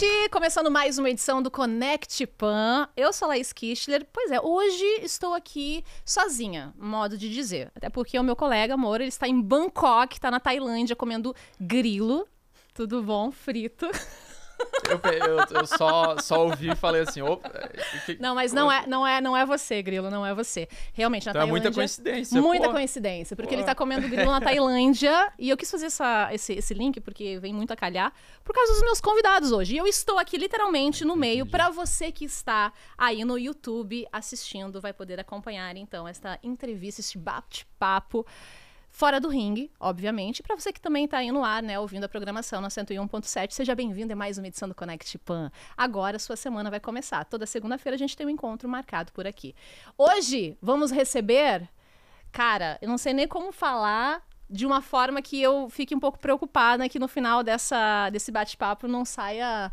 gente! Começando mais uma edição do Connect Pan. Eu sou a Laís Kistler. Pois é, hoje estou aqui sozinha, modo de dizer. Até porque o meu colega, Moro, ele está em Bangkok, está na Tailândia, comendo grilo. Tudo bom? Frito. Eu, eu, eu, só, só ouvi e falei assim, opa. É, que... Não, mas não é, não é, não é você, Grilo, não é você. Realmente, na então Tailândia. É muita coincidência. Muita pô. coincidência, porque pô. ele tá comendo grilo na Tailândia. e eu quis fazer essa, esse, esse link, porque vem muito a calhar, por causa dos meus convidados hoje. E eu estou aqui literalmente no meio, para você que está aí no YouTube assistindo, vai poder acompanhar então esta entrevista, este bate-papo fora do ringue, obviamente. Para você que também está aí no ar, né, ouvindo a programação na 101.7, seja bem-vindo a mais uma edição do Connect Pan. Agora sua semana vai começar. Toda segunda-feira a gente tem um encontro marcado por aqui. Hoje vamos receber, cara, eu não sei nem como falar de uma forma que eu fique um pouco preocupada que no final dessa, desse bate-papo não saia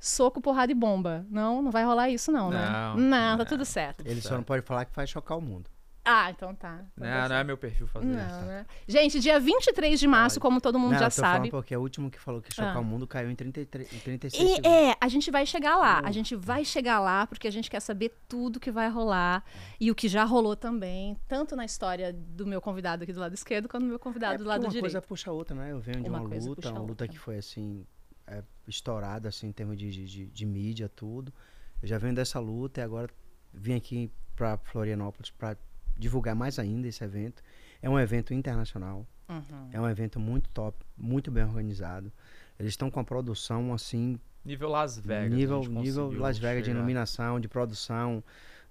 soco, porrada e bomba. Não, não vai rolar isso não, né? não, não. tá tudo certo. Ele só não pode falar que vai chocar o mundo. Ah, então tá. Não, não, é meu perfil fazer não, isso. Né? Gente, dia 23 de março, como todo mundo não, já sabe. Falando porque é o último que falou que chocar ah. o mundo caiu em 33, em 36 e, segundos. É, a gente vai chegar lá. Hum. A gente vai chegar lá porque a gente quer saber tudo que vai rolar e o que já rolou também, tanto na história do meu convidado aqui do lado esquerdo, quanto do meu convidado é do lado uma direito. Uma coisa puxa a outra, né? Eu venho de uma, uma luta, uma luta que foi assim, é, estourada assim, em termos de, de, de, de mídia, tudo. Eu já venho dessa luta e agora vim aqui para Florianópolis para divulgar mais ainda esse evento. É um evento internacional. Uhum. É um evento muito top, muito bem organizado. Eles estão com a produção assim. Nível Las Vegas. Nível, nível Las Vegas chegar. de iluminação, de produção,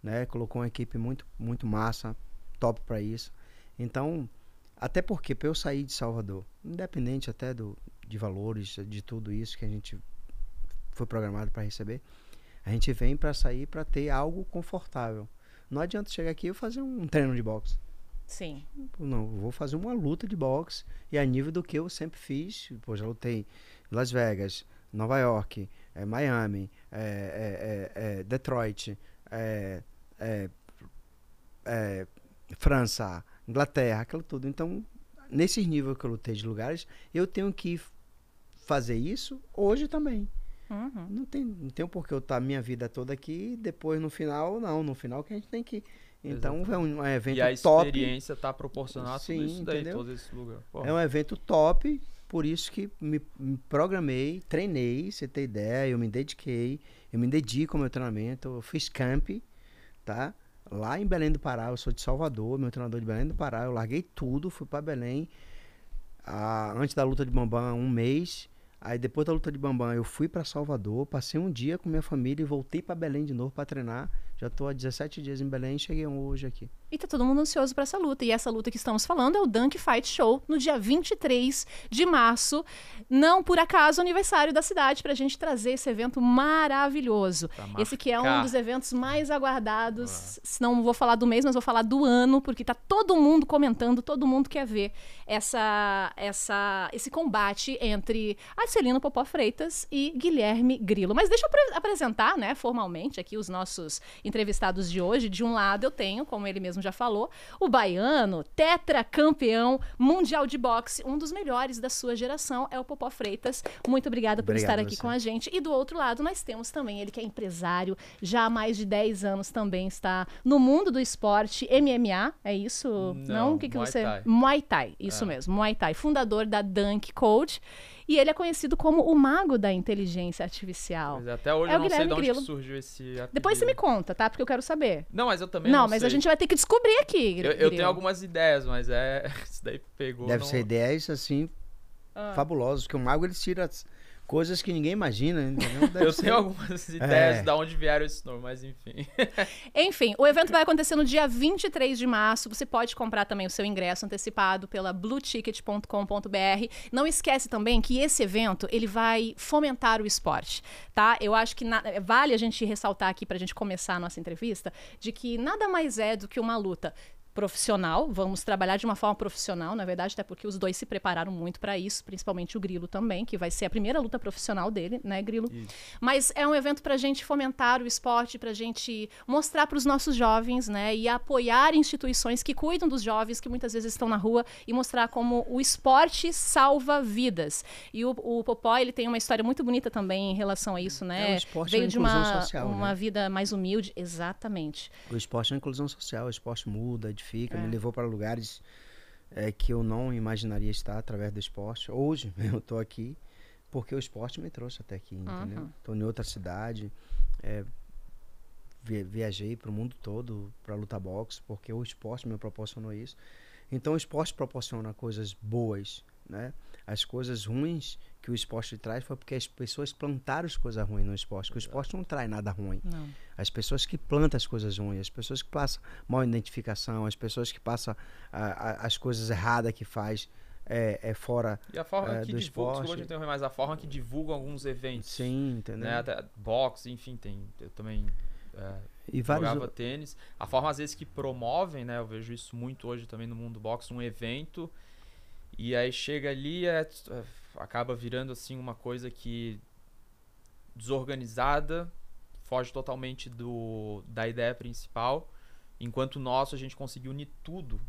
né? Colocou uma equipe muito, muito massa, top para isso. Então, até porque para eu sair de Salvador, independente até do, de valores, de tudo isso que a gente foi programado para receber, a gente vem para sair para ter algo confortável. Não adianta chegar aqui e fazer um treino de boxe. Sim. Não, vou fazer uma luta de boxe e a nível do que eu sempre fiz. Pô, já lutei Las Vegas, Nova York, é, Miami, é, é, Detroit, França, Inglaterra, aquilo tudo. Então, nesses níveis que eu lutei de lugares, eu tenho que fazer isso hoje também. Uhum. Não tem, não tem um porquê eu estar tá minha vida toda aqui e depois no final, não. No final que a gente tem que. Então Exatamente. é um é evento top. E a experiência está proporcionando Sim, tudo isso daí, entendeu? todo esse lugar. Porra. É um evento top, por isso que me, me programei, treinei, você tem ideia, eu me dediquei, eu me dedico ao meu treinamento, eu fiz camp, tá? Lá em Belém do Pará, eu sou de Salvador, meu treinador de Belém do Pará, eu larguei tudo, fui para Belém, a, ah, antes da luta de Bambam, um mês, Aí depois da luta de Bambam, eu fui para Salvador, passei um dia com minha família e voltei para Belém de novo para treinar já estou há 17 dias em Belém e cheguei hoje aqui. E tá todo mundo ansioso para essa luta. E essa luta que estamos falando é o Dunk Fight Show, no dia 23 de março. Não por acaso aniversário da cidade, para a gente trazer esse evento maravilhoso. Esse que é um dos eventos mais aguardados. Se Não vou falar do mês, mas vou falar do ano, porque tá todo mundo comentando, todo mundo quer ver essa, essa, esse combate entre Arcelino Popó Freitas e Guilherme Grilo. Mas deixa eu apresentar, né, formalmente aqui os nossos entrevistados de hoje, de um lado eu tenho, como ele mesmo já falou, o baiano, tetracampeão mundial de boxe, um dos melhores da sua geração, é o Popó Freitas. Muito obrigada por Obrigado estar aqui você. com a gente. E do outro lado nós temos também ele que é empresário, já há mais de 10 anos também está no mundo do esporte, MMA, é isso? Não, Não? o que, que Muay você. Thai. Muay Thai, isso é. mesmo, Muay Thai, fundador da Dunk Coach. E ele é conhecido como o mago da inteligência artificial. Mas é, até hoje é eu não Guilherme sei de onde surgiu esse apelido. Depois você me conta, tá? Porque eu quero saber. Não, mas eu também não, não mas sei. a gente vai ter que descobrir aqui. Eu, eu tenho algumas ideias, mas é. Isso daí pegou. Deve não... ser ideias assim ah. fabulosas, que o mago ele tira coisas que ninguém imagina. Entendeu? eu ser... tenho algumas ideias é. de onde vieram esses nomes, mas enfim. enfim, o evento vai acontecer no dia 23 de março. Você pode comprar também o seu ingresso antecipado pela blueticket.com.br. Não esquece também que esse evento ele vai fomentar o esporte, tá? Eu acho que na... vale a gente ressaltar aqui para a gente começar a nossa entrevista de que nada mais é do que uma luta profissional, vamos trabalhar de uma forma profissional, na verdade, até porque os dois se prepararam muito para isso, principalmente o Grilo também, que vai ser a primeira luta profissional dele, né, Grilo? Isso. Mas é um evento para a gente fomentar o esporte, para a gente mostrar para os nossos jovens, né, e apoiar instituições que cuidam dos jovens que muitas vezes estão na rua e mostrar como o esporte salva vidas. E o, o Popó, ele tem uma história muito bonita também em relação a isso, né? É, é o esporte Veio é de uma, social, uma né? vida mais humilde, exatamente. O esporte é inclusão social, o esporte muda, é identifica, é. me levou para lugares é, que eu não imaginaria estar através do esporte. Hoje eu estou aqui porque o esporte me trouxe até aqui, entendeu? Estou uhum. em outra cidade, é, viajei para o mundo todo para lutar boxe porque o esporte me proporcionou isso. Então o esporte proporciona coisas boas, né? As coisas ruins que o esporte traz foi porque as pessoas plantaram as coisas ruins no esporte. Que o esporte não traz nada ruim. Não. As pessoas que plantam as coisas ruins, as pessoas que passam mal identificação, as pessoas que passam a, a, as coisas erradas que faz é, é fora e a forma é, que do divulga, esporte. Desculpa, interromper, a forma que divulgam alguns eventos. Sim, entendeu? Né? Até boxe, enfim, tem. Eu também é, e vários... jogava tênis. A forma, às vezes, que promovem, né? Eu vejo isso muito hoje também no mundo boxe, um evento e aí chega ali é, acaba virando assim uma coisa que desorganizada, foge totalmente do da ideia principal. Enquanto o nosso a gente conseguiu unir tudo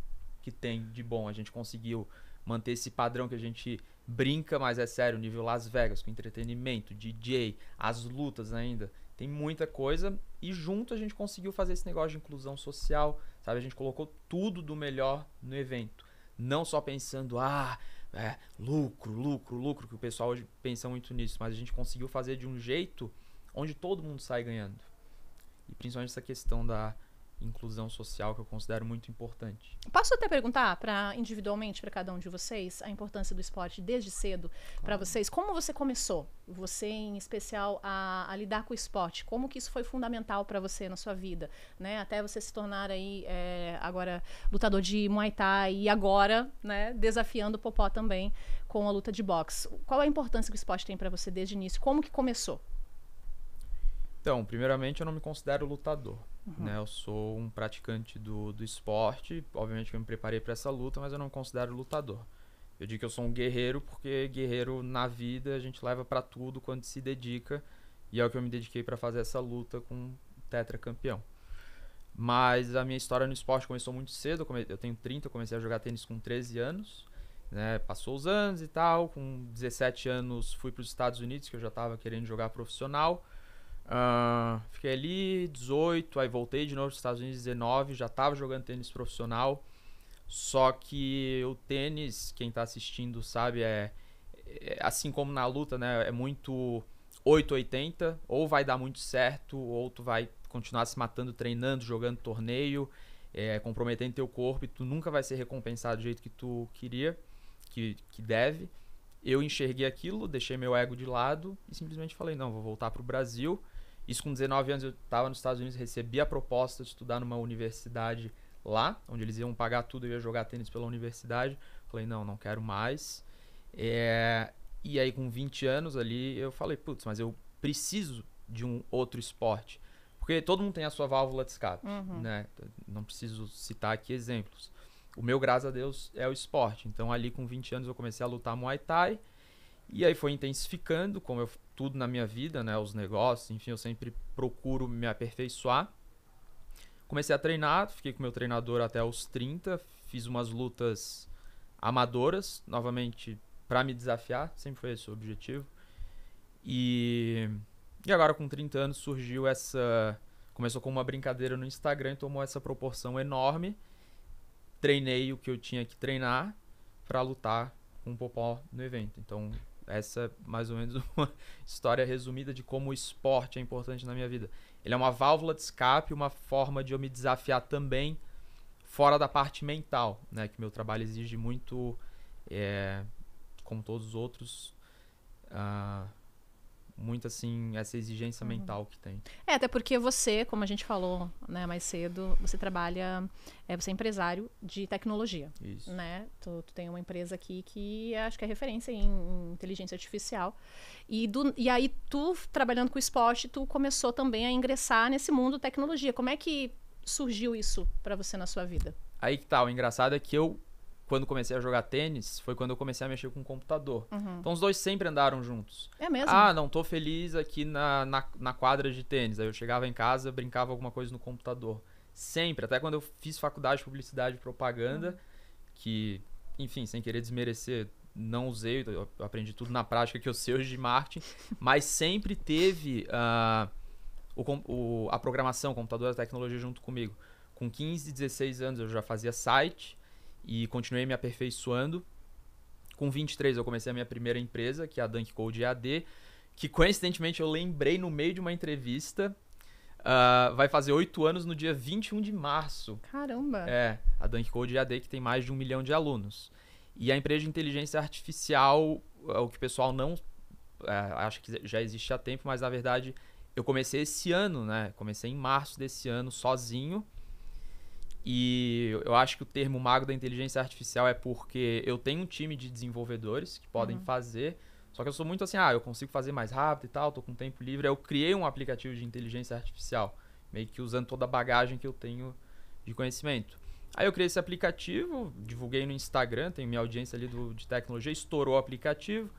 que tem de bom, a gente conseguiu manter esse padrão que a gente brinca, mas é sério, nível Las Vegas, com entretenimento, DJ, as lutas ainda, tem muita coisa e junto a gente conseguiu fazer esse negócio de inclusão social, sabe? A gente colocou tudo do melhor no evento. Não só pensando, ah, é, lucro, lucro, lucro, que o pessoal hoje pensa muito nisso, mas a gente conseguiu fazer de um jeito onde todo mundo sai ganhando. E principalmente essa questão da, inclusão social que eu considero muito importante. Posso até perguntar para individualmente para cada um de vocês a importância do esporte desde cedo claro. para vocês. Como você começou, você em especial a, a, lidar com o esporte? Como que isso foi fundamental para você na sua vida, né? Até você se tornar aí é, agora lutador de Muay Thai e agora, né, desafiando o Popó também com a luta de boxe. Qual a importância que o esporte tem para você desde o início? Como que começou? Então, primeiramente, eu não me considero lutador. Uhum. Né? Eu sou um praticante do, do esporte, obviamente que eu me preparei para essa luta, mas eu não considero lutador. Eu digo que eu sou um guerreiro porque guerreiro na vida a gente leva para tudo quando se dedica, e é o que eu me dediquei para fazer essa luta com tetracampeão. Mas a minha história no esporte começou muito cedo, eu tenho 30, eu comecei a jogar tênis com 13 anos. Né, passou os anos e tal, com 17 anos fui para os Estados Unidos, que eu já estava querendo jogar profissional. Uh, fiquei ali 18, aí voltei de novo para os Estados Unidos 19, já estava jogando tênis profissional. Só que o tênis, quem está assistindo sabe, é, é, assim como na luta, né, é muito 880, ou vai dar muito certo, ou tu vai continuar se matando, treinando, jogando torneio, é, comprometendo teu corpo e tu nunca vai ser recompensado do jeito que tu queria, que, que deve. Eu enxerguei aquilo, deixei meu ego de lado e simplesmente falei: não, vou voltar para o Brasil isso com 19 anos eu estava nos Estados Unidos, recebi a proposta de estudar numa universidade lá, onde eles iam pagar tudo, eu ia jogar tênis pela universidade. Falei, não, não quero mais. É... E aí com 20 anos ali eu falei, putz, mas eu preciso de um outro esporte. Porque todo mundo tem a sua válvula de escape, uhum. né? Não preciso citar aqui exemplos. O meu, graças a Deus, é o esporte. Então ali com 20 anos eu comecei a lutar Muay Thai. E aí foi intensificando, como eu, tudo na minha vida, né, os negócios, enfim, eu sempre procuro me aperfeiçoar. Comecei a treinar, fiquei com meu treinador até os 30, fiz umas lutas amadoras, novamente para me desafiar, sempre foi esse o objetivo. E e agora com 30 anos surgiu essa começou com uma brincadeira no Instagram e tomou essa proporção enorme. Treinei o que eu tinha que treinar para lutar com o Popó no evento. Então, essa é mais ou menos uma história resumida de como o esporte é importante na minha vida. Ele é uma válvula de escape, uma forma de eu me desafiar também fora da parte mental, né? Que meu trabalho exige muito, é, como todos os outros, uh, muito assim essa exigência uhum. mental que tem. É, até porque você, como a gente falou, né, mais cedo, você trabalha, é, você é empresário de tecnologia, Isso. né? Tu, tu tem uma empresa aqui que acho que é referência em, em inteligência artificial. E do, e aí tu trabalhando com esporte, tu começou também a ingressar nesse mundo tecnologia. Como é que surgiu isso para você na sua vida? Aí que tá, o engraçado é que eu quando comecei a jogar tênis, foi quando eu comecei a mexer com o computador. Uhum. Então os dois sempre andaram juntos. É mesmo? Ah, não tô feliz aqui na, na, na quadra de tênis. Aí eu chegava em casa, brincava alguma coisa no computador. Sempre, até quando eu fiz faculdade de publicidade e propaganda, uhum. que, enfim, sem querer desmerecer, não usei, eu aprendi tudo na prática que eu sei hoje de marketing, mas sempre teve uh, o, o, a programação, computador, a tecnologia junto comigo. Com 15, 16 anos eu já fazia site, e continuei me aperfeiçoando. Com 23 eu comecei a minha primeira empresa, que é a Dunk Code AD, que coincidentemente eu lembrei no meio de uma entrevista. Uh, vai fazer oito anos no dia 21 de março. Caramba! É, a Dunk Code AD que tem mais de um milhão de alunos. E a empresa de inteligência artificial, ah, o que o pessoal não é, acha que já existe há tempo, mas na verdade eu comecei esse ano, né? Comecei em março desse ano sozinho. E eu acho que o termo mago da inteligência artificial é porque eu tenho um time de desenvolvedores que podem uhum. fazer, só que eu sou muito assim, ah, eu consigo fazer mais rápido e tal, tô com tempo livre. Eu criei um aplicativo de inteligência artificial, meio que usando toda a bagagem que eu tenho de conhecimento. Aí eu criei esse aplicativo, divulguei no Instagram, tem minha audiência ali do, de tecnologia, estourou o aplicativo.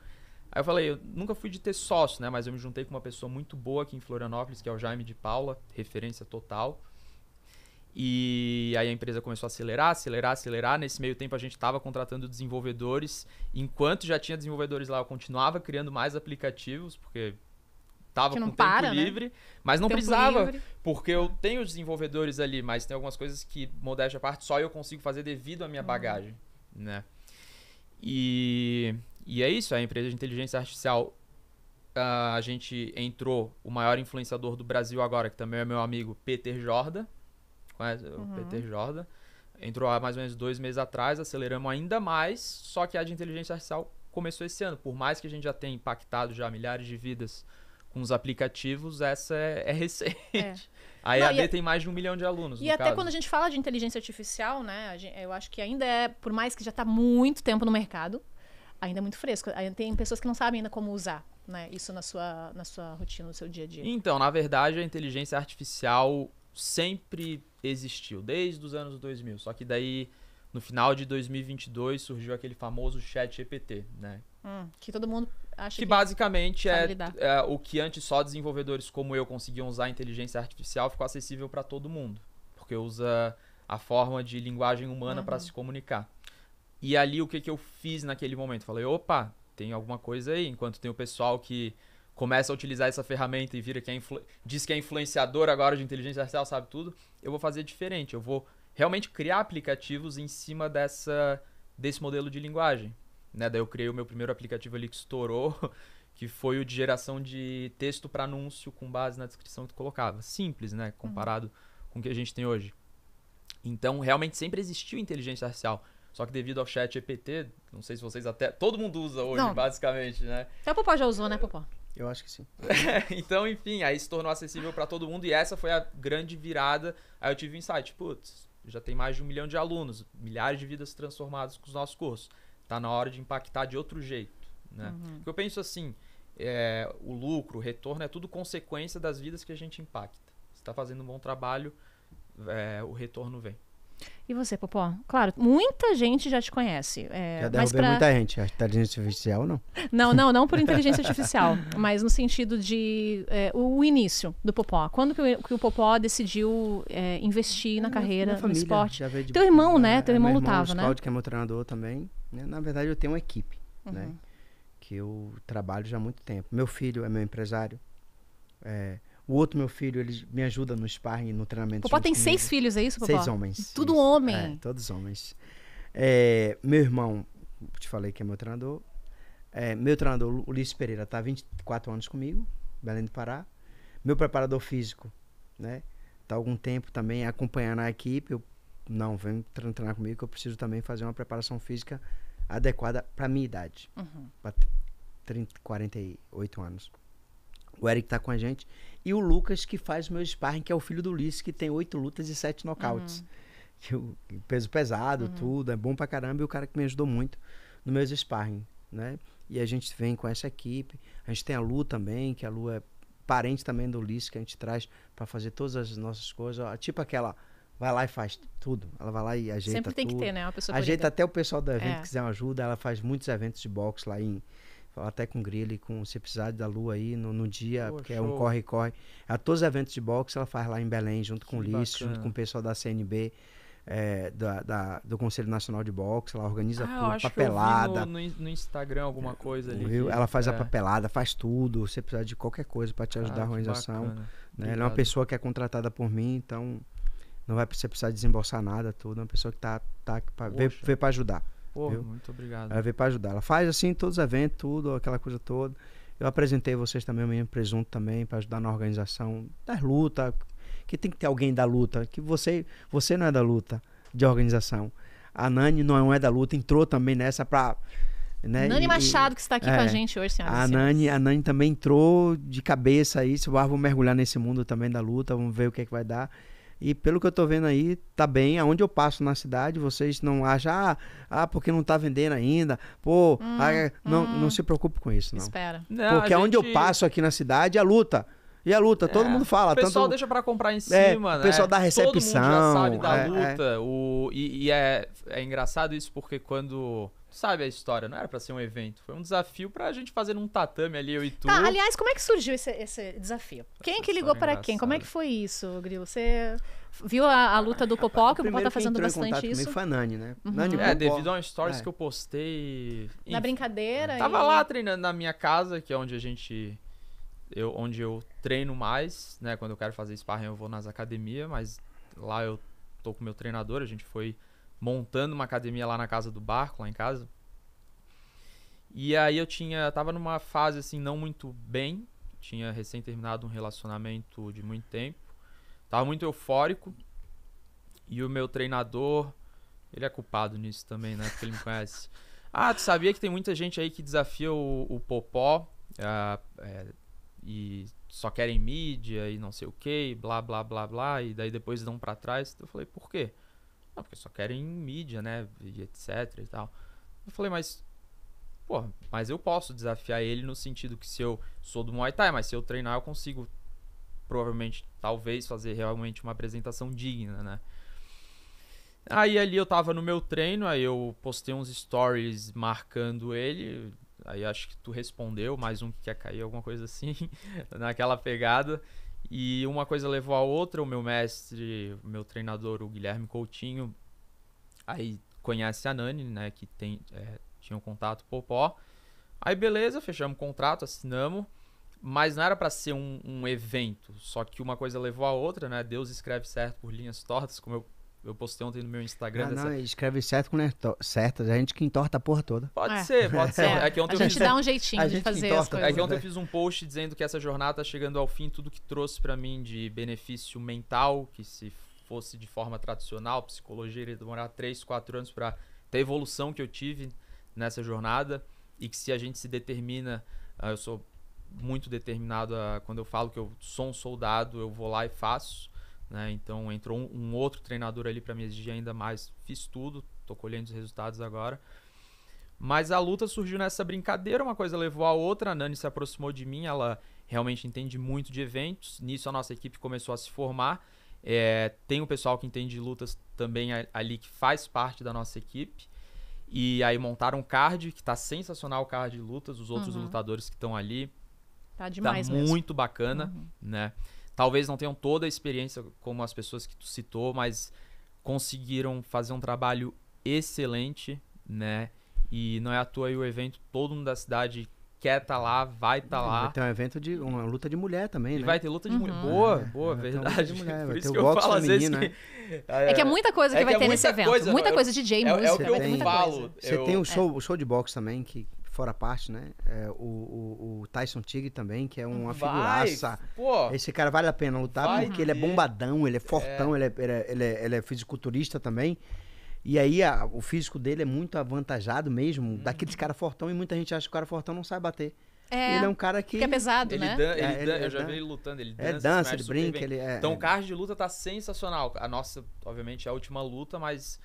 Aí eu falei, eu nunca fui de ter sócio, né? Mas eu me juntei com uma pessoa muito boa aqui em Florianópolis, que é o Jaime de Paula, referência total. E aí a empresa começou a acelerar, acelerar, acelerar. Nesse meio tempo a gente estava contratando desenvolvedores. Enquanto já tinha desenvolvedores lá, eu continuava criando mais aplicativos, porque estava com tempo para, né? livre, né? mas não tempo precisava, livre. porque eu tenho os desenvolvedores ali, mas tem algumas coisas que, modéstia à parte, só eu consigo fazer devido à minha uhum. bagagem, né? E, e é isso, a empresa de inteligência artificial, ah, a gente entrou, o maior influenciador do Brasil agora, que também é meu amigo, Peter Jorda, conhece, uhum. o Peter Jordan. Entrou há mais ou menos dois meses atrás, aceleramos ainda mais, só que a de inteligência artificial começou esse ano. Por mais que a gente já tenha impactado já milhares de vidas com os aplicativos, essa é, é recente. É. A EAD tem mais de um milhão de alunos. E até caso. quando a gente fala de inteligência artificial, né? Gente, eu acho que ainda é, por mais que já está muito tempo no mercado, ainda é muito fresco. Tem pessoas que não sabem ainda como usar né, isso na sua, na sua rotina, no seu dia a dia. Então, na verdade, a inteligência artificial sempre existiu, desde os anos 2000. Só que daí, no final de 2022, surgiu aquele famoso chat GPT, né? Hum, que todo mundo acha que... que basicamente é, é, o que antes só desenvolvedores como eu conseguiam usar a inteligência artificial, ficou acessível para todo mundo. Porque usa a forma de linguagem humana uhum. para se comunicar. E ali, o que, que eu fiz naquele momento? Falei, opa, tem alguma coisa aí. Enquanto tem o pessoal que começa a utilizar essa ferramenta e vira que é influ... diz que é influenciador agora de inteligência artificial, sabe tudo, eu vou fazer diferente. Eu vou realmente criar aplicativos em cima dessa desse modelo de linguagem. Né? Daí eu criei o meu primeiro aplicativo ali que estourou, que foi o de geração de texto para anúncio com base na descrição que tu colocava. Simples, né? Uhum. Comparado uhum. com o que a gente tem hoje. Então, realmente sempre existiu inteligência artificial. Só que devido ao chat EPT, não sei se vocês até. Todo mundo usa hoje, não. basicamente, né? Até o Popó já usou, né, Popó? Eu acho que sim. então, enfim, aí se tornou acessível para todo mundo e essa foi a grande virada. Aí eu tive o insight, putz, já tem mais de um milhão de alunos, milhares de vidas transformadas com os nossos cursos. Tá na hora de impactar de outro jeito, né? Uhum. Porque eu penso assim, é, o lucro, o retorno é tudo consequência das vidas que a gente impacta. Se está fazendo um bom trabalho, é, o retorno vem. E você, Popó? Claro, muita gente já te conhece. É, já derrubei pra... muita gente. A inteligência artificial, não? Não, não, não por inteligência artificial. mas no sentido de é, o, início do Popó. Quando que o, que o Popó decidiu é, investir é, na carreira, família, no esporte? De... Teu irmão, é, né? Teu irmão, irmão lutava, né? O que é meu treinador também. Né? Na verdade, eu tenho uma equipe, né? uhum. né? Que eu trabalho já há muito tempo. Meu filho é meu empresário. É, o outro, meu filho, ele me ajuda no sparring, no treinamento. papai tem comigo. seis filhos, é isso, papai? Seis homens. Tudo isso. homem. É, todos homens. É, meu irmão, te falei que é meu treinador. É, meu treinador, Ulisses Pereira, está há 24 anos comigo, Belém do Pará. Meu preparador físico, né? Tá há algum tempo também acompanhando a equipe. Eu, não, vem treinar comigo que eu preciso também fazer uma preparação física adequada para minha idade. Uhum. Para 48 anos. O Eric tá com a gente. E o Lucas, que faz meu sparring, que é o filho do Ulisses, que tem oito lutas e sete nocautes. Uhum. peso pesado, uhum. tudo, é bom pra caramba. E o cara que me ajudou muito no meus sparring, né? E a gente vem com essa equipe. A gente tem a Lu também, que a Lu é parente também do Ulisses, que a gente traz para fazer todas as nossas coisas. Tipo aquela vai lá e faz tudo. Ela vai lá e ajeita Sempre tem tudo. que ter, né? Uma pessoa Ajeita até o pessoal do evento é. que quiser uma ajuda. Ela faz muitos eventos de boxe lá em, até com grilo e com se precisar da lua aí no, no dia, Pô, porque show. é um corre-corre. É a todos os eventos de boxe ela faz lá em Belém, junto com o Lício, junto com o pessoal da CNB. É, da, da, do Conselho Nacional de Boxe, ela organiza ah, tudo, papelada. No, no, no, Instagram alguma é, coisa ali. ela faz é. a papelada, faz tudo. Você precisa de qualquer coisa para te ajudar ah, a organização. Né? Ela é uma pessoa que é contratada por mim, então não vai precisar desembolsar nada, tudo. É uma pessoa que tá, tá pra, veio, veio para ajudar. Pô, viu? muito obrigado. Ela veio para ajudar. Ela faz assim todos os eventos, tudo, aquela coisa toda. Eu apresentei vocês também, o menino presunto também, para ajudar na organização das lutas, que tem que ter alguém da luta, que você, você não é da luta de organização. A Nani não é da luta, entrou também nessa para né? Nani e, Machado, que está aqui é, com a é. gente hoje, senhoras a Nani, a Nani também entrou de cabeça aí. Se o ar, vou mergulhar nesse mundo também da luta, vamos ver o que, é que vai dar. E pelo que eu tô vendo aí, tá bem. Aonde eu passo na cidade, vocês não acham, ah, ah porque não tá vendendo ainda. Pô, hum, ah, não, hum. não se preocupe com isso, não. Espera. Não, porque gente... aonde eu passo aqui na cidade é luta. E a luta, todo é. mundo fala. O pessoal tanto... deixa para comprar em é, cima, é, né? O pessoal da recepção. Todo mundo já sabe da é, é, luta. O... E, e é, é engraçado isso porque quando sabe a história, não era para ser um evento. Foi um desafio pra gente fazer um tatame ali, eu e tu. Tá, aliás, como é que surgiu esse, esse desafio? Quem que ligou para quem? Como é que foi isso, Grilo? Você viu a, a luta do Popó, que o, Popó tá fazendo bastante isso? Comigo foi a Nani, né? Uhum. Nani é, devido a um stories é. que eu postei... na brincadeira? Tava e... lá treinando na minha casa, que é onde a gente eu, onde eu treino mais, né? Quando eu quero fazer sparring, eu vou nas academias, mas lá eu tô com meu treinador, a gente foi montando uma academia lá na casa do barco, lá em casa. E aí eu tinha, tava numa fase assim não muito bem, tinha recém terminado um relacionamento de muito tempo. Tava muito eufórico. E o meu treinador, ele é culpado nisso também, né? Porque ele me conhece. Ah, tu sabia que tem muita gente aí que desafia o, o Popó? Ah, é, e só querem mídia e não sei o que, blá blá blá blá, e daí depois dão para trás. eu falei, por quê? Não, ah, porque só querem mídia, né, e etc e tal. Eu falei, mas pô, mas eu posso desafiar ele no sentido que se eu sou do Muay Thai, mas se eu treinar eu consigo provavelmente, talvez fazer realmente uma apresentação digna, né? Aí ali eu tava no meu treino, aí eu postei uns stories marcando ele, Aí acho que tu respondeu, mais um que quer cair, alguma coisa assim, naquela pegada. E uma coisa levou a outra, o meu mestre, meu treinador, o Guilherme Coutinho, aí conhece a Nani, né, que tem, é, tinha um contato Popó. Aí beleza, fechamos o contrato, assinamos, mas não era para ser um, um, evento, só que uma coisa levou a outra, né, Deus escreve certo por linhas tortas, como eu eu postei ontem no meu Instagram. Ah, dessa... Não, escreve certo com letras certas. A gente que entorta a porra toda. Pode é. ser, pode ser. É. É que ontem a gente fiz... dá é um jeitinho a de fazer as coisas. É que ontem eu né? fiz um post dizendo que essa jornada tá chegando ao fim. Tudo que trouxe para mim de benefício mental, que se fosse de forma tradicional, psicologia, iria demorar 3, 4 anos para ter a evolução que eu tive nessa jornada. E que se a gente se determina... Ah, eu sou muito determinado a... Quando eu falo que eu sou um soldado, eu vou lá e faço né? Então entrou um, um, outro treinador ali para me exigir ainda mais. Fiz tudo, tô colhendo os resultados agora. Mas a luta surgiu nessa brincadeira, uma coisa levou a outra. A Nani se aproximou de mim, ela realmente entende muito de eventos. Nisso a nossa equipe começou a se formar. É, tem o pessoal que entende de lutas também ali que faz parte da nossa equipe. E aí montaram um card, que tá sensacional o card de lutas, os outros uhum. lutadores que estão ali. Tá demais tá muito bacana, uhum. né? talvez não tenham toda a experiência como as pessoas que tu citou, mas conseguiram fazer um trabalho excelente, né? E não é à toa aí o evento, todo mundo da cidade quer estar tá lá, vai estar tá lá. Vai ter um evento de uma luta de mulher também, e né? vai ter luta de uhum. mulher. Boa, é, boa, é, verdade. Mulher, luta de mulher, vai ter às vezes né? que... Né? É que é muita coisa é que, é que vai é ter nesse evento. muita eu, né? coisa, DJ, é, música. É o que eu, falo. Você tem o show, o show de boxe também, que fora parte, né? É, o, o, o, Tyson Tigre também, que é uma vai, figuraça. Pô, Esse cara vale a pena lutar porque ele é bombadão, ele é, é. fortão, é. Ele, é, ele, é, ele é fisiculturista também. E aí a, o físico dele é muito avantajado mesmo, hum. daqueles cara fortão, e muita gente acha que o cara fortão não sabe bater. É, ele é um cara que. é pesado, ele né? Dan, ele, é, ele dan, eu é já vi ele lutando, ele dança. É, dança, ele brinca. Ele é, então o é. card de luta tá sensacional. A nossa, obviamente, é a última luta, mas.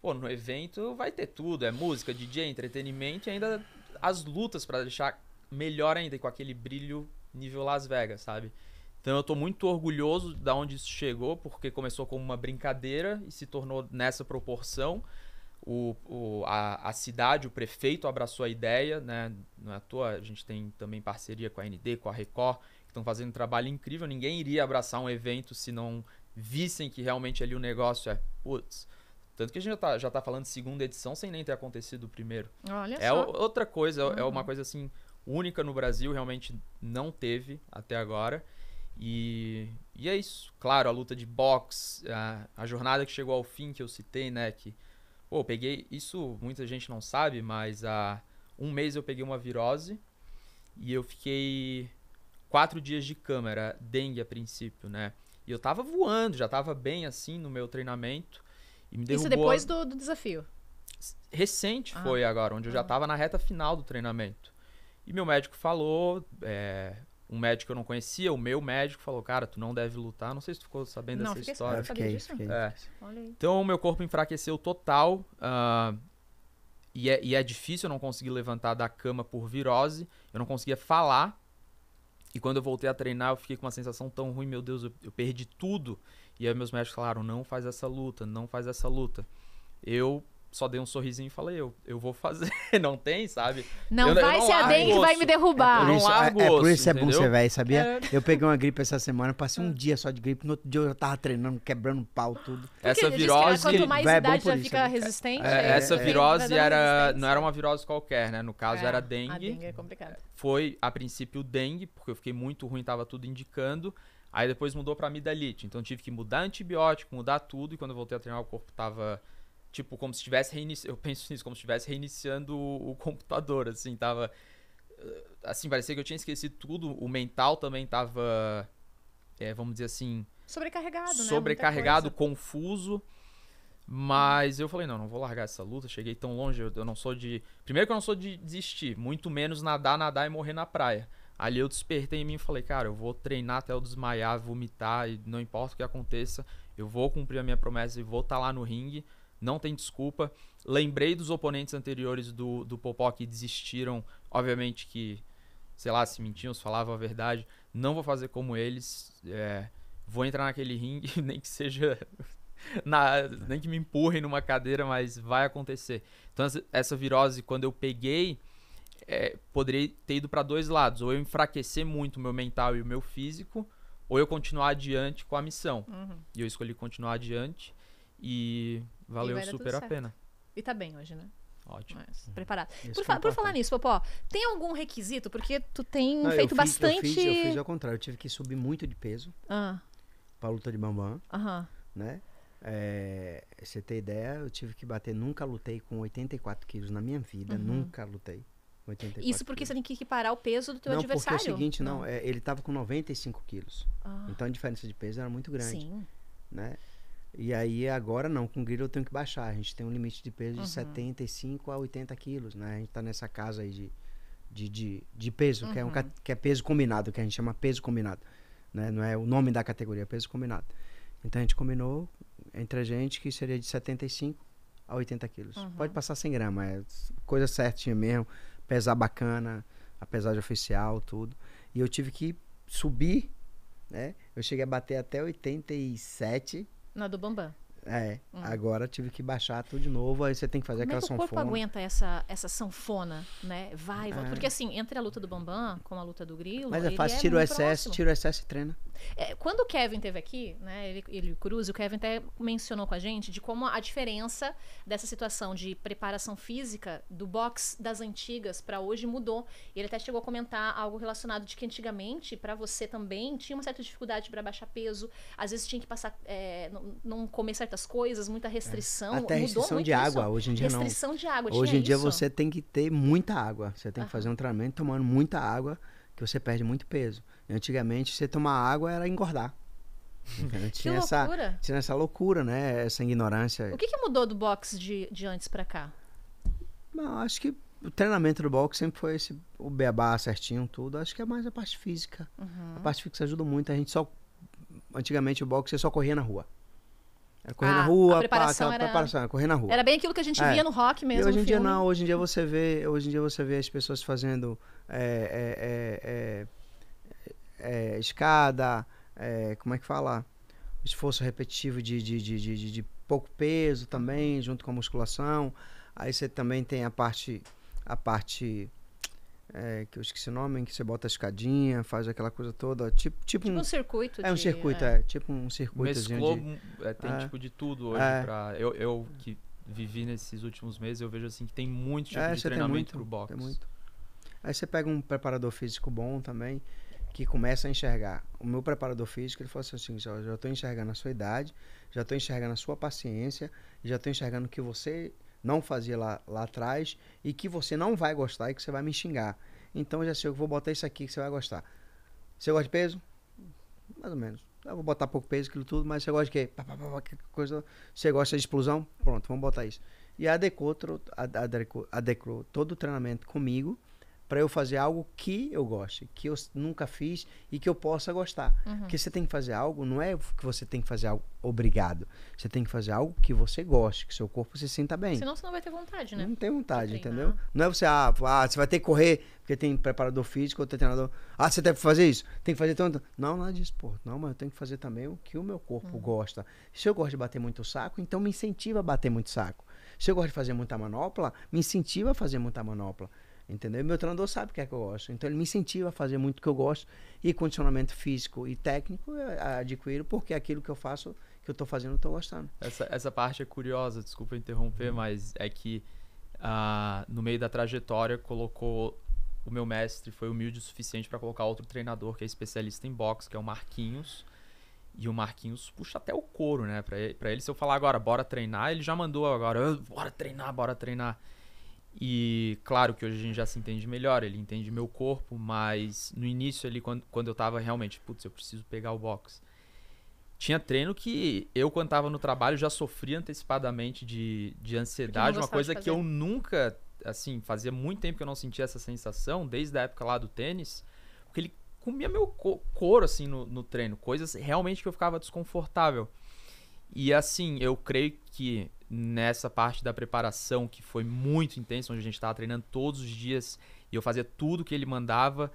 Pô, no evento vai ter tudo. É música, DJ, entretenimento e ainda as lutas para deixar melhor ainda, com aquele brilho nível Las Vegas, sabe? Então eu tô muito orgulhoso da onde isso chegou, porque começou como uma brincadeira e se tornou nessa proporção. O, o, a, a, cidade, o prefeito abraçou a ideia, né? Não é à toa, a gente tem também parceria com a ND, com a Record, que estão fazendo um trabalho incrível. Ninguém iria abraçar um evento se não vissem que realmente ali o negócio é, putz, tanto que a gente já tá, já tá falando de segunda edição sem nem ter acontecido o primeiro. Olha é só. outra coisa, uhum. é uma uhum. coisa assim única no Brasil, realmente não teve até agora. E, e é isso. Claro, a luta de boxe, a, a jornada que chegou ao fim que eu citei, né? Que, pô, peguei. Isso muita gente não sabe, mas há um mês eu peguei uma virose e eu fiquei quatro dias de câmera, dengue a princípio, né? E eu tava voando, já tava bem assim no meu treinamento. E me derrubou. Isso depois do, do desafio? Recente ah. foi agora, onde eu já estava ah. na reta final do treinamento. E meu médico falou, é, um médico que eu não conhecia, o meu médico falou, cara, tu não deve lutar. Não sei se tu ficou sabendo dessa história. Não, fiquei, fiquei. É. Então, o meu corpo enfraqueceu total. Uh, e, é, e é difícil, eu não consegui levantar da cama por virose. Eu não conseguia falar. E quando eu voltei a treinar, eu fiquei com uma sensação tão ruim, meu Deus, eu, eu perdi tudo. E aí meus médicos falaram, não faz essa luta, não faz essa luta. Eu só dei um sorrisinho e falei, eu, eu vou fazer, não tem, sabe? Não eu, vai eu não ser a dengue que vai me derrubar. É por isso, não é, é, é, por isso é bom ser velho, sabia? É. Eu peguei uma gripe essa semana, passei um ah. dia só de gripe, no outro dia eu já tava treinando, quebrando pau, tudo. Porque essa virose... Disse, quanto mais é já isso, fica né? resistente. É, é essa virose era, não era uma virose qualquer, né? No caso era dengue. A dengue é complicado. Foi, a princípio, dengue, porque eu fiquei muito ruim, tava tudo indicando. Aí depois mudou pra amidalite. Então tive que mudar antibiótico, mudar tudo. E quando eu voltei a treinar, o corpo tava. Tipo, como se estivesse reiniciando. Eu penso nisso, como se estivesse reiniciando o, o computador, assim. Tava. Eh, assim, parecia que eu tinha esquecido tudo. O mental também tava. É, vamos dizer assim. Sobrecarregado, né? Sobrecarregado, confuso. Mas eu falei, não, não vou largar essa luta, cheguei tão longe, eu, eu não sou de. Primeiro que eu não sou de desistir, muito menos nadar, nadar e morrer na praia. Ali eu despertei em mim e falei, cara, eu vou treinar até eu desmaiar, vomitar, e não importa o que aconteça, eu vou cumprir a minha promessa e vou estar tá lá no ringue, não tem desculpa. Lembrei dos oponentes anteriores do, do Popó que desistiram, obviamente que, sei lá, se mentiam, se falavam a verdade, não vou fazer como eles, é, vou entrar naquele ringue, nem que seja na, nem que me empurrem numa cadeira, mas vai acontecer. Então, essa virose, quando eu peguei, é, poderia ter ido para dois lados, ou eu enfraquecer muito o meu mental e o meu físico, ou eu continuar adiante com a missão. Uhum. E eu escolhi continuar adiante e valeu e super a certo. pena. E tá bem hoje, né? Ótimo. Mas, preparado. por, é fa por falar nisso, Popó, tem algum requisito? Porque tu tem Não, feito eu fiz, bastante. Eu fiz, eu fiz ao contrário, eu tive que subir muito de peso ah. pra luta de bambam. Aham. Né? É, você tem ideia, eu tive que bater, nunca lutei com 84 quilos na minha vida, uhum. nunca lutei. 84 Isso porque quilos. você tem que equiparar o peso do teu não, é adversário. Porque o seguinte, não, não. É, ele estava com 95 quilos. Ah. Então a diferença de peso era muito grande. Sim. Né? E aí agora não, com grilo eu tenho que baixar. A gente tem um limite de peso uhum. de 75 a 80 quilos, né? A gente está nessa casa aí de, de, de, de peso, uhum. que, é um, uhum. que é peso combinado, que a gente chama peso combinado. Né? Não é o nome da categoria, é peso combinado. Então a gente combinou entre a gente que seria de 75 a 80 quilos. Uhum. Pode passar 100 gramas, é coisa certinha mesmo pesar bacana, a pesagem oficial, tudo. E eu tive que subir, né? Eu cheguei a bater até 87. Na do Bambam. É, hum. agora tive que baixar tudo de novo, aí você tem que fazer Como é aquela sanfona. É o corpo sanfona. aguenta essa, essa sanfona, né? Vai, é. volta. Porque assim, entre a luta do Bambam com a luta do Grilo. Mas é fácil, é tira o excesso, tira o excesso e treina. É, quando o Kevin teve aqui, né? Ele, ele cruza o Kevin até mencionou com a gente de como a diferença dessa situação de preparação física do box das antigas para hoje mudou. E ele até chegou a comentar algo relacionado de que antigamente, para você também, tinha uma certa dificuldade para baixar peso, às vezes tinha que passar. É, não, não comer certas coisas, muita é. restrição. Até restrição de água, hoje em dia restrição não. Restrição de água, Hoje em isso. dia você tem que ter muita água. Você tem ah. que fazer um treinamento tomando muita água, que você perde muito peso. Antigamente, você tomar água era engordar. Então, tinha, essa, tinha essa loucura, né? Essa ignorância. O que, que mudou do boxe de, de antes para cá? Não, acho que o treinamento do boxe sempre foi esse, o beabá certinho, tudo. Acho que é mais a parte física. Uhum. A parte física ajuda muito. A gente só. Antigamente o boxe você só corria na rua. Era é correr a, na rua, a preparação, pá, era... preparação, é correr na rua. Era bem aquilo que a gente é. via no rock mesmo. E hoje em dia não, hoje em dia você vê, hoje em dia você vê as pessoas fazendo é, é, é escada, como é que fala? Esforço repetitivo de, de, de, de, de pouco peso também, junto com a musculação. Aí você também tem a parte. A parte é, que eu esqueci o nome, que você bota a escadinha, faz aquela coisa toda. Tipo, tipo, tipo um, um, circuito. É de, um circuito, é. é. tipo um circuito. Mesclou, de, é, tem é. tipo de tudo hoje. É. Pra, eu, eu que vivi nesses últimos meses, eu vejo assim que tem muito tipo é, de treinamento para o boxe. Tem muito. Aí você pega um preparador físico bom também, que começa a enxergar. O meu preparador físico, ele falou assim, assim já estou enxergando a sua idade, já estou enxergando a sua paciência, já estou enxergando que você não fazia lá, lá atrás e que você não vai gostar e que você vai me xingar. Então já sei, eu vou botar isso aqui que você vai gostar. Você gosta de peso? Mais ou menos. Eu vou botar pouco peso, aquilo tudo, mas você gosta de quê? Pá, pá, pá, coisa. Você gosta de explosão? Pronto, vamos botar isso. E adequou, adequou, adequou todo o treinamento comigo para eu fazer algo que eu goste, que eu nunca fiz e que eu possa gostar. Uhum. Porque você tem que fazer algo, não é que você tem que fazer algo obrigado. Você tem que fazer algo que você goste, que seu corpo se sinta bem. Senão você não vai ter vontade, né? Não tem vontade, entendeu? Não é você, ah, ah, você vai ter que correr, porque tem preparador físico, tem treinador. Ah, você tem que fazer isso? Tem que fazer tanto. Não, nada disso, pô. Não, mas eu tenho que fazer também o que o meu corpo hum. gosta. Se eu gosto de bater muito saco, então me incentiva a bater muito saco. Se eu gosto de fazer muita manopla, me incentiva a fazer muita manopla. Entendeu? E meu treinador sabe o que é que eu gosto. Então ele me incentiva a fazer muito o que eu gosto. E condicionamento físico e técnico eu adquiro, porque aquilo que eu faço, que eu estou fazendo, eu tô gostando. Essa, essa parte é curiosa, desculpa interromper, uhum. mas é que uh, no meio da trajetória colocou. O meu mestre foi humilde o suficiente para colocar outro treinador que é especialista em boxe, que é o Marquinhos. E o Marquinhos puxa até o couro, né? Para ele, ele se eu falar agora, bora treinar, ele já mandou agora, ah, bora treinar, bora treinar. E claro que hoje a gente já se entende melhor, ele entende meu corpo, mas no início ali, quando, quando eu tava realmente, putz, eu preciso pegar o box. Tinha treino que eu, quando tava no trabalho, já sofria antecipadamente de, de ansiedade, uma coisa que eu nunca, assim, fazia muito tempo que eu não sentia essa sensação, desde a época lá do tênis, porque ele comia meu couro, assim, no, no treino, coisas realmente que eu ficava desconfortável. E assim, eu creio que nessa parte da preparação, que foi muito intensa, onde a gente estava treinando todos os dias e eu fazia tudo que ele mandava,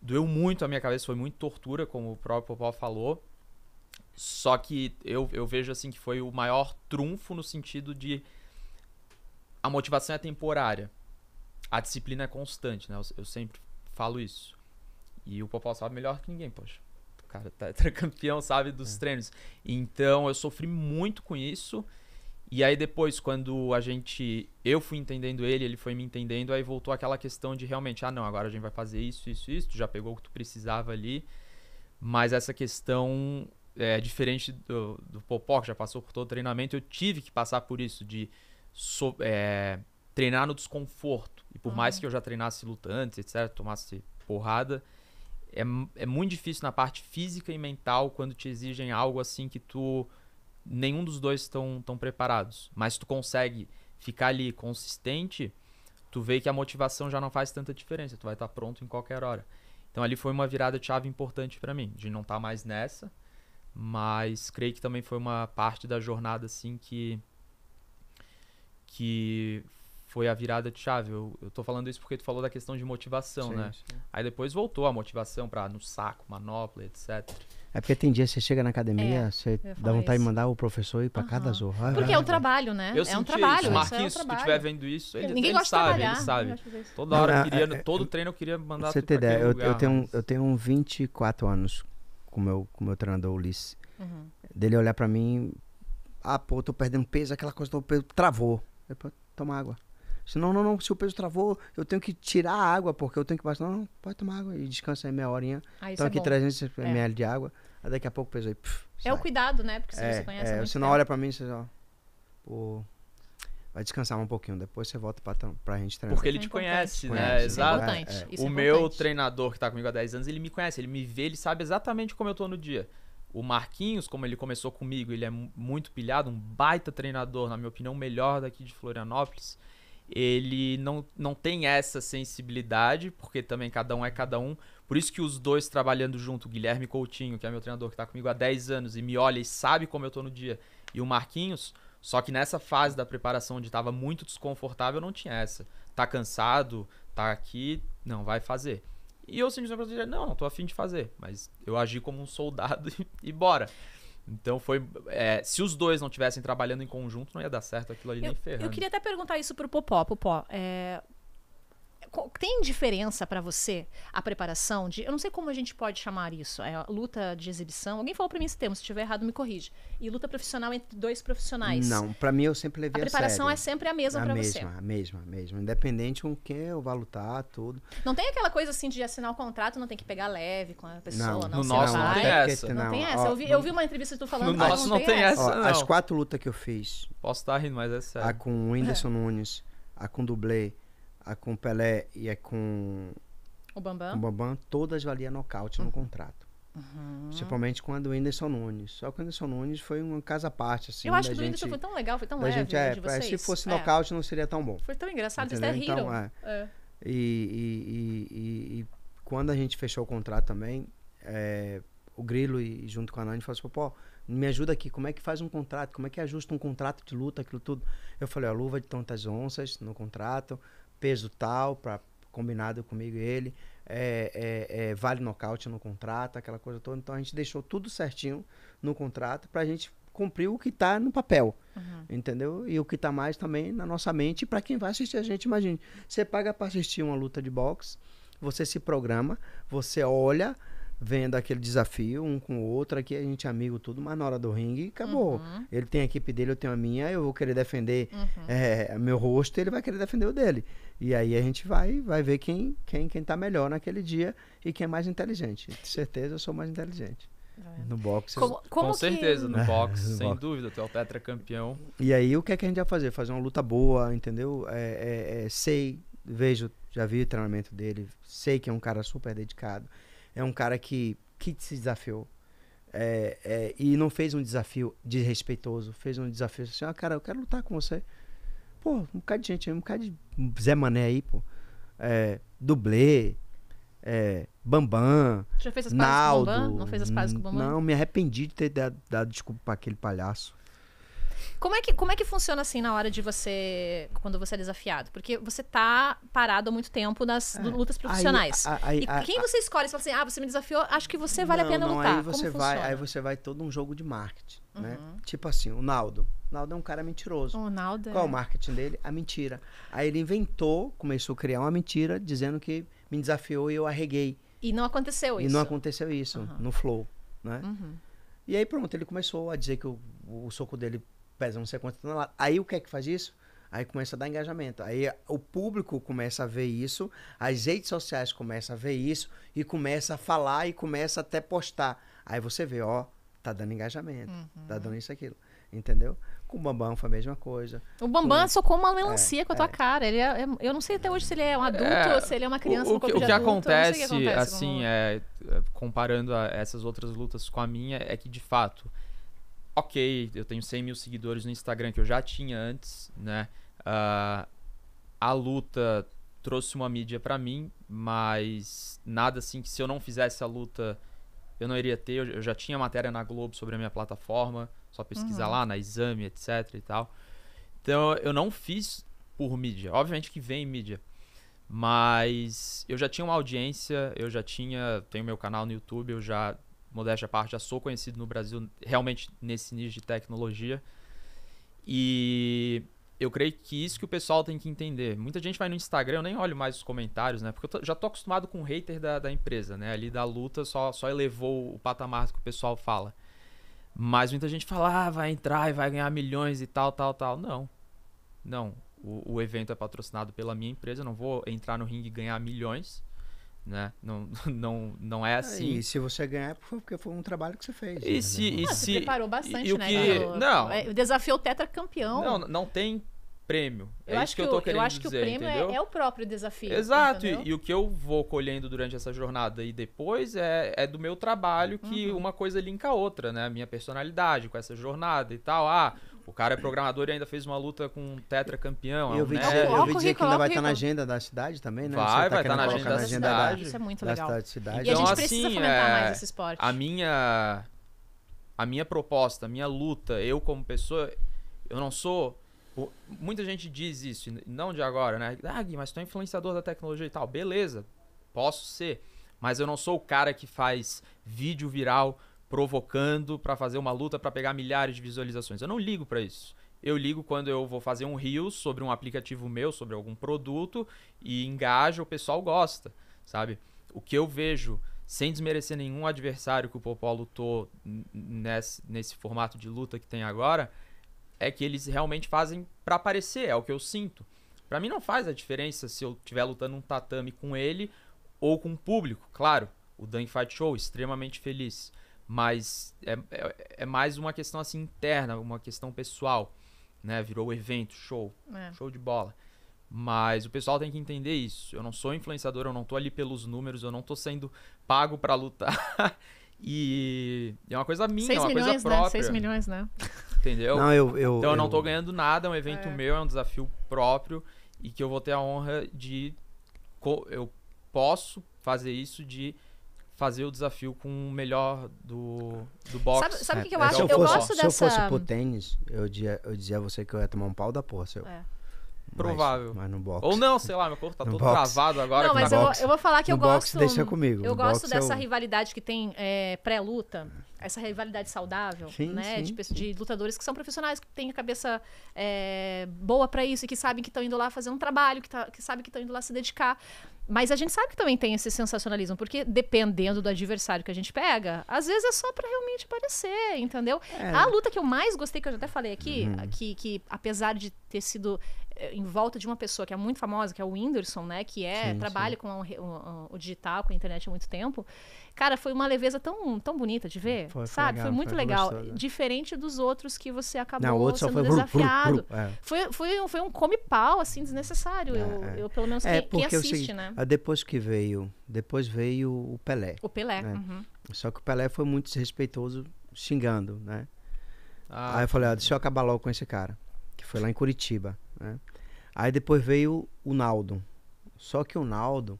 doeu muito a minha cabeça, foi muito tortura, como o próprio Popó falou. Só que eu, eu vejo assim que foi o maior trunfo no sentido de a motivação é temporária. A disciplina é constante, né? Eu, eu sempre falo isso. E o Popó sabe melhor que ninguém, poxa cara tetracampeão, tá, tá sabe, dos é. treinos. Então eu sofri muito com isso. E aí depois, quando a gente. Eu fui entendendo ele, ele foi me entendendo, aí voltou aquela questão de realmente, ah, não, agora a gente vai fazer isso, isso, isso, tu já pegou o que tu precisava ali. Mas essa questão é diferente do, do Popó, que já passou por todo o treinamento, eu tive que passar por isso, de so, é, treinar no desconforto. E por uhum. mais que eu já treinasse lutantes etc., tomasse porrada, é, é muito difícil na parte física e mental quando te exigem algo assim que tu. Nenhum dos dois estão tão preparados. Mas tu consegue ficar ali consistente, tu vê que a motivação já não faz tanta diferença. Tu vai estar tá pronto em qualquer hora. Então ali foi uma virada chave importante para mim, de não estar tá mais nessa, mas creio que também foi uma parte da jornada assim que que foi a virada de chave. Eu, eu tô falando isso porque tu falou da questão de motivação, sim, né? Sim. Aí depois voltou a motivação pra no saco, manopla, etc. É porque tem dia que você chega na academia, é, você dá vontade isso. de mandar o professor ir pra uhum. cada zorra. Ah, porque é um trabalho, né? Eu é um trabalho. Isso. Marquinhos, é um se trabalho. tu estiver vendo isso, ele, Ninguém ele gosta sabe, de ele sabe. É Toda hora eu queria, é, é, todo é, treino eu queria mandar você ter ideia, eu, lugar, eu, tenho, mas... eu tenho 24 anos com meu, o meu treinador Ulisses. Uhum. Dele olhar pra mim, ah, pô, tô perdendo peso, aquela coisa, tô, travou. Eu, pô, toma água. Se não, não, não, se o peso travou, eu tenho que tirar a água, porque eu tenho que passar. Não, não pode tomar água e descansa aí meia horinha. Ah, então é aqui bom. 300 ml é. de água. Aí daqui a pouco o peso aí. Puf, é o cuidado, né? Porque se é, você conhece. É, você não olha pra mim e você, ó. Pô, vai descansar um pouquinho, depois você volta pra, pra gente treinar. Porque ele é te conhece, né? Exato. É é, o meu importante. treinador que tá comigo há 10 anos, ele me conhece, ele me vê, ele sabe exatamente como eu tô no dia. O Marquinhos, como ele começou comigo, ele é muito pilhado, um baita treinador, na minha opinião, melhor daqui de Florianópolis ele não, não tem essa sensibilidade, porque também cada um é cada um. Por isso que os dois trabalhando junto, Guilherme Coutinho, que é meu treinador que está comigo há 10 anos e me olha e sabe como eu estou no dia, e o Marquinhos, só que nessa fase da preparação onde estava muito desconfortável, não tinha essa. Tá cansado, tá aqui, não, vai fazer. E eu simplesmente não, não tô afim de fazer, mas eu agi como um soldado e, e bora. Então foi. É, se os dois não estivessem trabalhando em conjunto, não ia dar certo aquilo ali eu, nem ferrando. Eu queria até perguntar isso pro Popó. Popó, é, tem diferença para você a preparação de. Eu não sei como a gente pode chamar isso. É luta de exibição. Alguém falou para mim esse termo, se estiver errado, me corrige. E luta profissional entre dois profissionais. Não, para mim eu sempre levei a, a preparação sério. é sempre a mesma é para você. A mesma, a mesma, a mesma. Independente com quem eu vá lutar, tudo. Não tem aquela coisa assim de assinar o contrato, não tem que pegar leve com a pessoa, não. não no nosso não tem essa. Não, não tem essa. Ó, eu, vi, eu vi uma entrevista tu falando. No ah, nosso não, não tem, tem essa. essa ó, as quatro lutas que eu fiz. Posso estar rindo, mas é sério. A com o Whindersson Nunes, a com o Dublê a com Pelé e a com o Bambam, o Bambam todas valia nocaute uhum. no contrato. Uhum. Principalmente com a do Whindersson Nunes. Só que o Whindersson Nunes foi uma casa à parte. Assim, eu acho que o Whindersson foi tão legal, foi tão leve. Gente, é, é, Se fosse é. nocaute, não seria tão bom. Foi tão engraçado, entendeu? eles até riram. Então, é. é. E, e, e, e, quando a gente fechou o contrato também, é, o Grilo e junto com a Nani falou assim: pô, me ajuda aqui, como é que faz um contrato? Como é que ajusta é um contrato de luta, aquilo tudo? Eu falei: "A luva de tantas onças no contrato, peso tal, para combinado comigo e ele. É, é, é, vale nocaute no contrato, aquela coisa toda. Então a gente deixou tudo certinho no contrato para a gente cumprir o que está no papel, uhum. entendeu? E o que está mais também na nossa mente para quem vai assistir a gente. Imagine, você paga para assistir uma luta de boxe, você se programa, você olha, vendo aquele desafio um com o outro, aqui a gente é amigo tudo, mas na hora do ringue acabou. Uhum. Ele tem a equipe dele, eu tenho a minha, eu vou querer defender uhum. é, meu rosto, ele vai querer defender o dele. E aí a gente vai, vai ver quem, quem, quem tá melhor naquele dia e quem é mais inteligente. de certeza eu sou mais inteligente. No boxe. Como, como com certeza, que... no boxe, no sem boxe. dúvida. Tu é o campeão. E aí, o que, é que a gente vai fazer? Fazer uma luta boa, entendeu? É, é, é, sei, vejo, já vi o treinamento dele, sei que é um cara super dedicado. É um cara que, que se desafiou. É, é, e não fez um desafio desrespeitoso, fez um desafio assim, ah, cara, eu quero lutar com você. Pô, um bocado de gente um bocado de Zé Mané aí, pô. É, dublê, é, Bambam. Já fez as Naldo, pazes com o Bambam? Não fez as pazes com o Bambam? Não, me arrependi de ter dado, dado desculpa pra aquele palhaço. Como é, que, como é que funciona assim na hora de você. Quando você é desafiado? Porque você tá parado há muito tempo nas é, lutas profissionais. Aí, aí, aí, e quem você escolhe? Você fala assim, ah, você me desafiou, acho que você vale não, a pena não, lutar. Aí você, como vai, funciona? aí você vai todo um jogo de marketing. Né? Uhum. Né? Tipo assim, o Naldo. O Naldo é um cara mentiroso. O Naldo Qual é... o marketing dele? A mentira. Aí ele inventou, começou a criar uma mentira, dizendo que me desafiou e eu arreguei. E não aconteceu isso. E não aconteceu isso uhum. no flow, né? Uhum. E aí pronto, ele começou a dizer que o, o soco dele pesa não sei quantas toneladas. Tá aí o que é que faz isso? Aí começa a dar engajamento. Aí o público começa a ver isso, as redes sociais começam a ver isso e começa a falar e começa até postar. Aí você vê, ó, tá dando engajamento, tá uhum. tá dando isso aquilo. Entendeu? Com o Bambam foi a mesma coisa. O Bambam com... socou uma é, melancia é, com a tua é. cara. Ele é, é, eu não sei até hoje se ele é um é, adulto ou se ele é uma criança. O, o, que, o que, acontece, que, acontece, assim, é, comparando essas outras lutas com a minha, é que de fato, ok, eu tenho 100 mil seguidores no Instagram que eu já tinha antes, né? Uh, a luta trouxe uma mídia para mim, mas nada assim que se eu não fizesse a luta eu não iria ter. Eu já tinha matéria na Globo sobre a minha plataforma, só pesquisar uhum. lá na Exame, etc e tal. Então eu não fiz por mídia. Obviamente que vem mídia. Mas eu já tinha uma audiência, eu já tinha. Tenho meu canal no YouTube, eu já, modéstia à parte, já sou conhecido no Brasil realmente nesse nicho de tecnologia. E eu creio que isso que o pessoal tem que entender. Muita gente vai no Instagram, eu nem olho mais os comentários, né? Porque eu tô, já tô acostumado com o hater da, da empresa, né? Ali da luta só, só elevou o patamar que o pessoal fala. Mas muita gente fala, ah, vai entrar e vai ganhar milhões e tal, tal, tal. Não. Não. O, o evento é patrocinado pela minha empresa, eu não vou entrar no ringue e ganhar milhões. Né? Não, não, não é ah, assim. E se você ganhar, foi é porque foi um trabalho que você fez. E né? se, e ah, se preparou bastante, e, e né? Que... Não. É, desafiou o tetracampeão. Não, não tem prêmio. É eu é acho isso que eu tô o, querendo dizer, Eu acho que dizer, o prêmio é, é, o próprio desafio. Exato, e, e, o que eu vou colhendo durante essa jornada e depois é, é do meu trabalho que uhum. uma coisa linka a outra, né? A minha personalidade com essa jornada e tal. Ah, o cara é programador e ainda fez uma luta com um tetracampeão. É eu vi, né? eu vi dizer que ainda vai estar tá na agenda da cidade também, né? Vai, tá vai estar tá na agenda da, da cidade. Isso é muito legal. cidade. E a gente então, precisa assim, fomentar é... mais esse esporte. A minha, a minha proposta, a minha luta, eu como pessoa, eu não sou Muita gente diz isso, não de agora, né? Ah, Gui, mas tu é influenciador da tecnologia e tal. Beleza, posso ser. Mas eu não sou o cara que faz vídeo viral provocando para fazer uma luta para pegar milhares de visualizações. Eu não ligo para isso. Eu ligo quando eu vou fazer um rio sobre um aplicativo meu, sobre algum produto e engaja, o pessoal gosta, sabe? O que eu vejo, sem desmerecer nenhum adversário que o Popó lutou nesse, nesse formato de luta que tem agora, é que eles realmente fazem para aparecer, é o que eu sinto. Para mim não faz a diferença se eu estiver lutando um tatame com ele ou com o público. Claro, o Dan Fight Show, extremamente feliz. Mas é, é, é, mais uma questão assim interna, uma questão pessoal. Né? Virou evento, show, é. show de bola. Mas o pessoal tem que entender isso. Eu não sou influenciador, eu não tô ali pelos números, eu não tô sendo pago para lutar. e é uma coisa minha, Seis é uma milhões, coisa própria. Né? 6 milhões, né? Entendeu? Não, eu, eu, então eu, não tô ganhando nada, é um evento é. meu, é um desafio próprio e que eu vou ter a honra de. Eu posso fazer isso de fazer o desafio com o melhor do, do boxe. Sabe o é, que eu é, acho? Eu, eu fosse, gosto se dessa... eu fosse pro tênis, eu dizia, eu dizia a você que eu ia tomar um pau da porra seu. É. Provável. Mas, mas, no boxe. Ou não, sei lá, meu corpo tá todo travado agora. Não, mas eu, eu vou falar que eu gosto. Boxe deixa comigo. Eu no gosto dessa rivalidade que tem é, pré-luta essa rivalidade saudável, sim, né? Sim, de, pessoas, de, lutadores que são profissionais, que têm a cabeça é, boa para isso e que sabem que estão indo lá fazer um trabalho, que, tá, que sabem que estão indo lá se dedicar. Mas a gente sabe que também tem esse sensacionalismo, porque dependendo do adversário que a gente pega, às vezes é só para realmente aparecer, entendeu? É. A luta que eu mais gostei, que eu já até falei aqui, uhum. que, que apesar de ter sido eh, em volta de uma pessoa que é muito famosa, que é o Whindersson, né? Que é, sim, trabalha sim. com o digital, com a internet há muito tempo. Cara, foi uma leveza tão, tão bonita de ver, foi, sabe? Legal, foi muito foi legal. Gostoso. É. Diferente dos outros que você acabou Não, o outro sendo foi desafiado. Blu, É. Foi, foi, foi um come-pau, assim, desnecessário. É, eu, é. eu, pelo menos, é, quem, quem é assiste, sei, né? É depois que veio, depois veio o Pelé. O Pelé, né? uhum. Só que o Pelé foi muito desrespeitoso, xingando, né? Ah, Aí eu falei, ah, deixa eu acabar logo com esse cara. Que foi lá em Curitiba. Né? Aí depois veio o Naldo. Só que o Naldo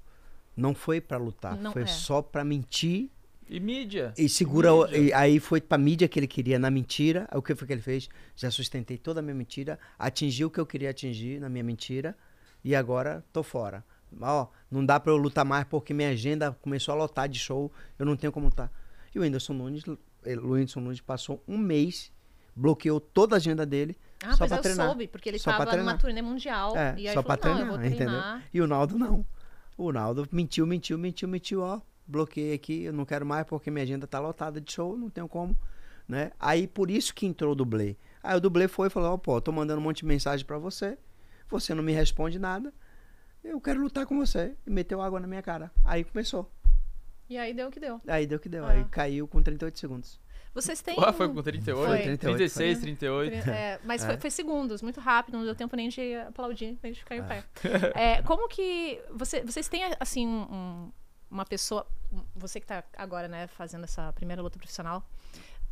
não foi para lutar, não foi é. só para mentir. E mídia. E segura. E mídia. E aí foi pra mídia que ele queria, na mentira. O que foi que ele fez? Já sustentei toda a minha mentira, atingi o que eu queria atingir na minha mentira, e agora tô fora. Ó, não dá para eu lutar mais porque minha agenda começou a lotar de show, eu não tenho como lutar. E o Whindersson Nunes, o eh, Whindersson Nunes passou um mês, bloqueou toda a agenda dele, ah, só pois eu treinar. soube, porque ele só tava numa turnê mundial. É, e aí só falou, treinar, não, Entendeu? E o Naldo não. O Naldo mentiu, mentiu, mentiu, mentiu, ó. Bloqueei aqui, eu não quero mais porque minha agenda tá lotada de show, não tenho como, né? Aí por isso que entrou o dublê. Aí o dublê foi e falou, ó, pô, tô mandando um monte de mensagem para você, você não me responde nada, eu quero lutar com você. E meteu água na minha cara. Aí começou. E aí deu o que deu. Aí deu o que deu. Ah. Aí caiu com 38 segundos. Vocês têm. Ah, foi com 38? Foi. 36, 38. É, mas é. Foi, foi, segundos, muito rápido, não deu tempo nem de aplaudir, nem de ficar em ah. pé. É, como que. Você, vocês têm, assim, um, uma pessoa. Você que está agora, né, fazendo essa primeira luta profissional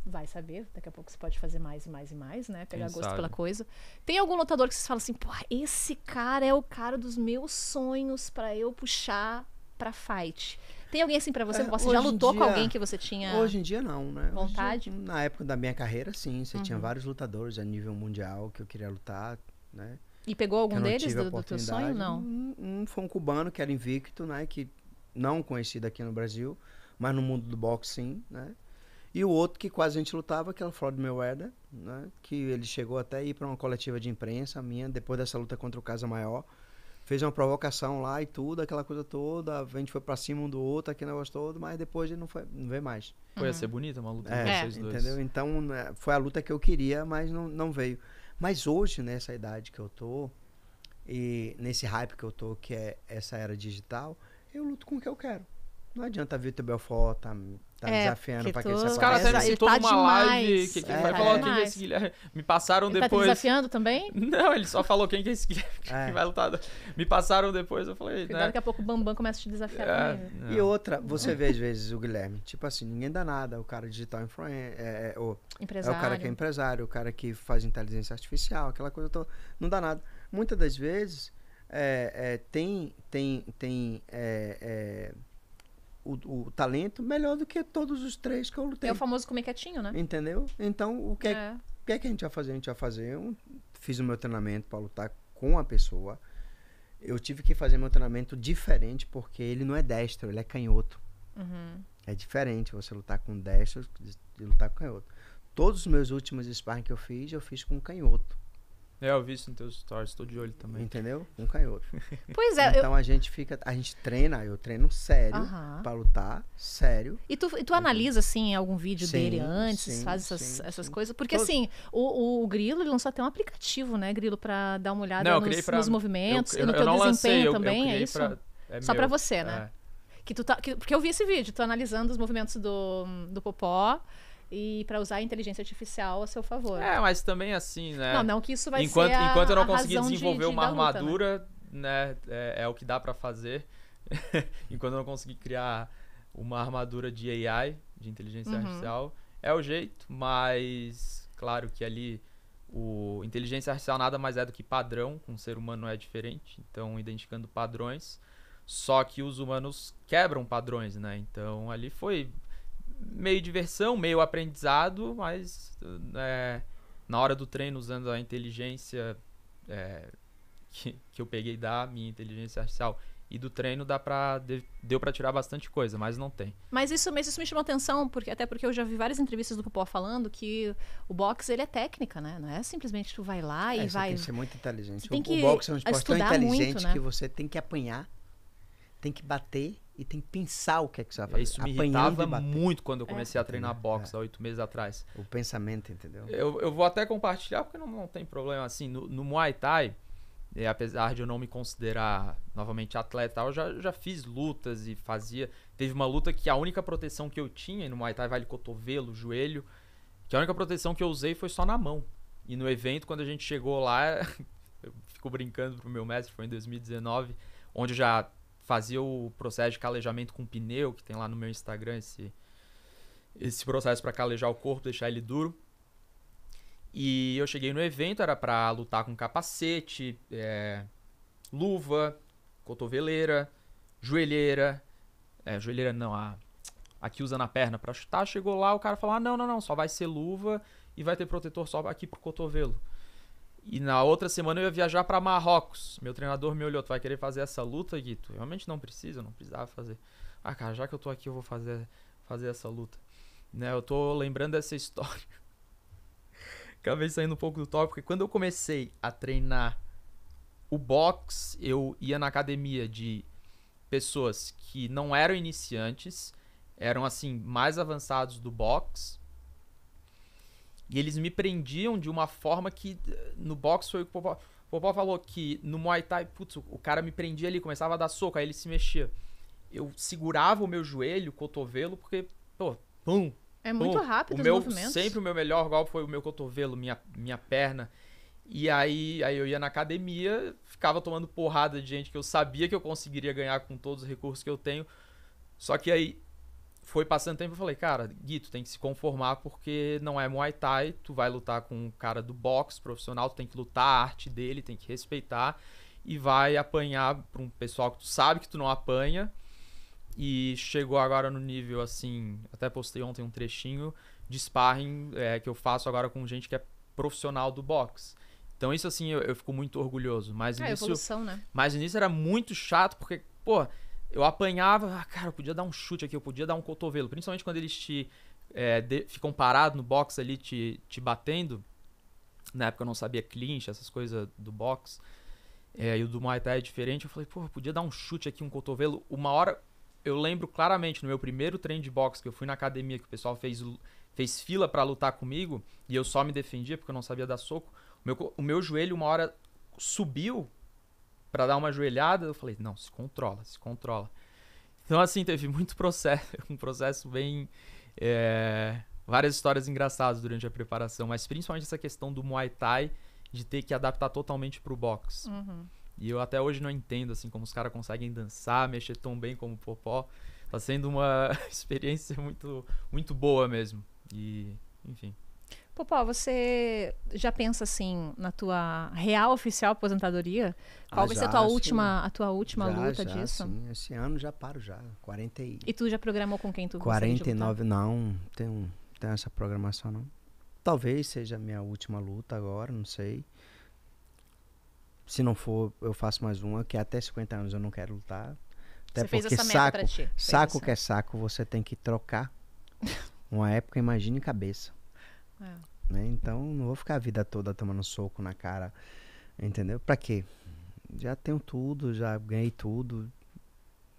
vai saber, daqui a pouco você pode fazer mais e mais e mais, né? Pegar Quem gosto sabe. pela coisa. Tem algum lutador que vocês falam assim, pô, esse cara é o cara dos meus sonhos para eu puxar pra fight. Tem alguém assim para você? É, você já lutou dia, com alguém que você tinha. Hoje em dia não, né? Vontade? na época da minha carreira, sim. Você uhum. tinha vários lutadores a nível mundial que eu queria lutar, né? E pegou algum deles do, do teu sonho? Não. Um, um, foi um cubano que era invicto, né? Que não conhecido aqui no Brasil, mas no mundo do boxe, sim, né? E o outro que quase a gente lutava, que era o Floyd Mayweather, né? Que ele chegou até a ir para uma coletiva de imprensa minha, depois dessa luta contra o Casa Maior fez uma provocação lá e tudo, aquela coisa toda. A gente foi pra cima um do outro, aquele negócio todo, mas depois ele não, foi, não veio mais. Foi uhum. a ser bonita uma luta é, vocês dois. Entendeu? Então, é, foi a luta que eu queria, mas não, não veio. Mas hoje, nessa idade que eu tô, e nesse hype que eu tô, que é essa era digital, eu luto com o que eu quero. Não adianta Vitor Belfort tá Tá é, desafiando pra que tô... Os caras até me citou tá numa demais. live. Que, que é, vai falar tá quem é esse Guilherme. Me passaram ele tá depois. Tá desafiando também? Não, ele só falou quem que é esse Guilherme que é. vai lutar. Me passaram depois, eu falei. Cuidado, né? daqui a pouco o Bambam começa a te desafiar é, também. Né? E outra, você vê às vezes o Guilherme, tipo assim, ninguém dá nada. O cara digital influencer. É, é, o, é o cara que é empresário, o cara que faz inteligência artificial, aquela coisa toda. Não dá nada. Muitas das vezes tem. tem, tem o, o, talento melhor do que todos os três que eu lutei. É o famoso comer quietinho, né? Entendeu? Então, o que é, é. que, é que a gente vai fazer? A gente vai fazer. Eu fiz o meu treinamento para lutar com a pessoa. Eu tive que fazer meu treinamento diferente, porque ele não é destro, ele é canhoto. Uhum. É diferente você lutar com destro de lutar com canhoto. Todos os meus últimos sparring que eu fiz, eu fiz com canhoto. É, eu vi isso nos teus stories, tô de olho também. Entendeu? Um cai outro. Pois é. Então eu... a gente fica, a gente treina, eu treino sério para lutar, sério. E tu, e tu analisa, assim, algum vídeo sim, dele antes, sim, faz essas, sim, essas coisas? Porque, Todo... assim, o, o, Grilo, ele lançou até um aplicativo, né, Grilo, para dar uma olhada não, nos, pra... nos, movimentos eu, eu, e no teu desempenho lancei, também, é isso? Pra... É Só para você, né? É. Que tu tá, que, porque eu vi esse vídeo, tu analisando os movimentos do, do Popó e para usar a inteligência artificial a seu favor. É, mas também assim, né? Não, não que isso vai enquanto, ser a, Enquanto eu não conseguir desenvolver de, uma né? armadura, luta, né? né? É, é, o que dá para fazer. enquanto eu não conseguir criar uma armadura de AI, de inteligência uhum. artificial, é o jeito, mas claro que ali o inteligência artificial nada mais é do que padrão, um ser humano é diferente, então identificando padrões. Só que os humanos quebram padrões, né? Então ali foi meio diversão, meio aprendizado, mas é, na hora do treino, usando a inteligência é, que, que eu peguei da minha inteligência artificial e do treino dá pra, deu para tirar bastante coisa, mas não tem. Mas isso, mas isso me chamou atenção, porque até porque eu já vi várias entrevistas do Popó falando que o boxe ele é técnica, né? Não é simplesmente tu vai lá é, e é, vai. Tem que ser muito inteligente. que o boxe é um esporte tão inteligente muito, né? que você tem que apanhar tem que bater e tem que pensar o que é que você vai é, fazer. Isso me Apanhando irritava muito quando eu é. comecei é. a treinar é. boxe é. há oito meses atrás. O pensamento, entendeu? Eu, eu vou até compartilhar porque não, não tem problema assim. No, no Muay Thai, é, apesar de eu não me considerar novamente atleta, eu já, já fiz lutas e fazia. Teve uma luta que a única proteção que eu tinha no Muay Thai vale cotovelo, joelho, que a única proteção que eu usei foi só na mão. E no evento, quando a gente chegou lá, eu fico brincando pro meu mestre, foi em 2019, onde eu já fazia o processo de calejamento com pneu, que tem lá no meu Instagram esse, esse processo para calejar o corpo, deixar ele duro. E eu cheguei no evento, era para lutar com capacete, é, luva, cotoveleira, joelheira. É, joelheira não, a, a que usa na perna para chutar. Chegou lá, o cara falou: ah, não, não, não, só vai ser luva e vai ter protetor só aqui pro cotovelo. E na outra semana eu ia viajar para Marrocos. Meu treinador me olhou, tu vai querer fazer essa luta, Guito? Realmente não precisa, não precisava fazer. Ah, cara, já que eu tô aqui, eu vou fazer, fazer essa luta. Né, eu tô lembrando dessa história. Acabei saindo um pouco do tópico, porque quando eu comecei a treinar o box, eu ia na academia de pessoas que não eram iniciantes, eram assim mais avançados do box e eles me prendiam de uma forma que eh, no box foi o que o Popó, o Popó falou, que no Muay Thai, putz, o cara me prendia ali, começava a dar soco, aí ele se mexia. Eu segurava o meu joelho, o cotovelo, porque, pô, pum. É muito pum. rápido o meu, movimentos. Sempre o meu melhor golpe foi o meu cotovelo, minha, minha perna. E aí, aí eu ia na academia, ficava tomando porrada de gente que eu sabia que eu conseguiria ganhar com todos os recursos que eu tenho. Só que aí foi passando tempo, eu falei, cara, Gui, tu tem que se conformar porque não é Muay Thai, tu vai lutar com um cara do boxe profissional, tu tem que lutar a arte dele, tem que respeitar e vai apanhar para um pessoal que tu sabe que tu não apanha. E chegou agora no nível assim, até postei ontem um trechinho de sparring é, que eu faço agora com gente que é profissional do boxe. Então isso assim eu, eu fico muito orgulhoso, mas é, evolução, né? mas início era muito chato porque, pô, eu apanhava, ah, cara, eu podia dar um chute aqui, eu podia dar um cotovelo. Principalmente quando eles te é, de, ficam parados no box ali te, te batendo. Na época eu não sabia clinch, essas coisas do box. É, e o do Muay Thai é diferente. Eu falei, pô, eu podia dar um chute aqui, um cotovelo. Uma hora, eu lembro claramente, no meu primeiro treino de boxe que eu fui na academia, que o pessoal fez, fez fila para lutar comigo, e eu só me defendia porque eu não sabia dar soco. O meu, o meu joelho, uma hora, subiu para dar uma ajoelhada, eu falei, não, se controla, se controla. Então, assim, teve muito processo, um processo bem. É, várias histórias engraçadas durante a preparação, mas principalmente essa questão do Muay Thai de ter que adaptar totalmente pro box. Uhum. E eu até hoje não entendo, assim, como os caras conseguem dançar, mexer tão bem como o Popó. Tá sendo uma experiência muito, muito boa mesmo. E, enfim. Popó, você já pensa assim na tua real oficial aposentadoria? Qual ah, vai já, ser a tua sim. última, a tua última já, luta já, disso? Sim. Esse ano já paro já, 40 e... e tu já programou com quem tu 49 não, tem tem essa programação não. Talvez seja a minha última luta agora, não sei. Se não for, eu faço mais uma, que é até 50 anos eu não quero lutar. Até você porque fez essa meta saco, pra ti. saco fez que é saco, você tem que trocar. Uma época, imagine cabeça. É. Né? Então, não vou ficar a vida toda tomando soco na cara, entendeu? Pra quê? Já tenho tudo, já ganhei tudo,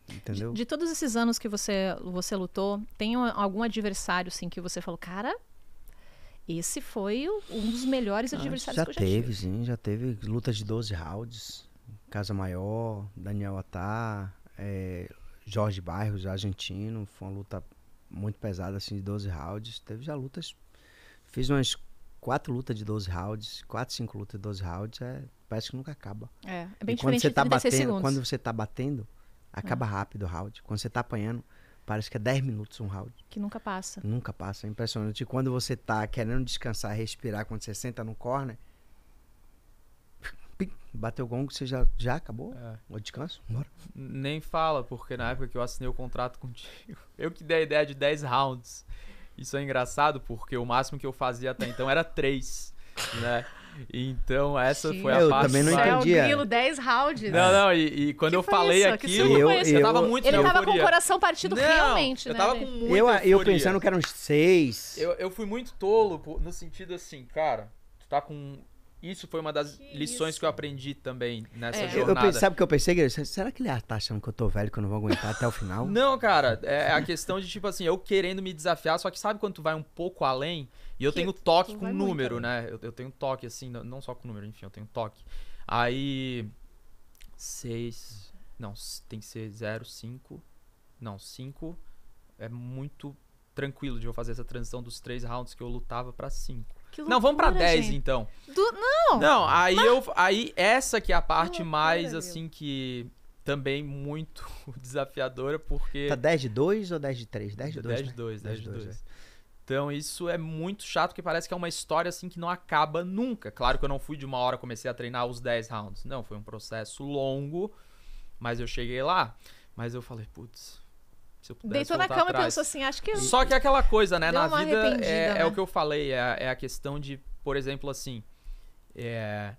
entendeu? De, de todos esses anos que você, você lutou, tem algum adversário, assim, que você falou, cara, esse foi um dos melhores ah, adversários já que eu já teve, tive. sim, já teve lutas de 12 rounds, Casa Maior, Daniel Atá, é, Jorge Bairros, argentino, foi uma luta muito pesada assim de 12 rounds, teve já lutas Fiz umas quatro lutas de 12 rounds, quatro, cinco lutas de 12 rounds, é, parece que nunca acaba. É, é bem e quando você tá batendo, segundos. Quando você tá batendo, acaba ah. rápido o round. Quando você tá apanhando, parece que é 10 minutos um round. Que nunca passa. Nunca passa, é impressionante. E quando você tá querendo descansar, respirar, quando você senta no corner, bateu o gongo, você já, já acabou? É. descanso? Bora. Nem fala, porque na época que eu assinei o contrato contigo, eu que dei a ideia de 10 rounds. Isso é engraçado porque o máximo que eu fazia até então era três, né? Então, essa Sim. foi a eu parte. Eu também não entendi. É o grilo, 10 rounds. Não, não, e, e quando que eu falei isso? aqui, eu, eu, eu tava muito Ele tava com o coração partido não, realmente, eu né? Tava com muita eu, eu pensando que eram 6. Eu, eu fui muito tolo no sentido assim, cara, tu tá com isso foi uma das que lições isso? que eu aprendi também nessa é. jornada. Eu, eu, sabe o que eu pensei, Guilherme? Será que ele tá achando que eu tô velho, que eu não vou aguentar até o final? Não, cara. É a questão de, tipo assim, eu querendo me desafiar, só que sabe quando tu vai um pouco além? E eu que tenho toque com número, muito, né? Eu, eu, tenho toque, assim, não só com número, enfim, eu tenho toque. Aí. seis Não, tem que ser zero cinco Não, cinco é muito tranquilo de eu fazer essa transição dos três rounds que eu lutava para cinco Loucura, não, vamos pra 10 gente. então. Do... Não. Não, aí mas... eu aí essa que é a parte loucura, mais assim que também muito desafiadora porque Tá 10 de 2 ou 10 de 3? 10 de 2. 10 de 2, né? 10 de 2. É. Então isso é muito chato, porque parece que é uma história assim que não acaba nunca. Claro que eu não fui de uma hora comecei a treinar os 10 rounds. Não, foi um processo longo, mas eu cheguei lá. Mas eu falei, putz, se eu pudesse Deitou na cama atrás. e pensou assim, acho que... Só que é aquela coisa, né? Deu na vida, é, é né? é, o que eu falei, é, é, a questão de, por exemplo, assim... É,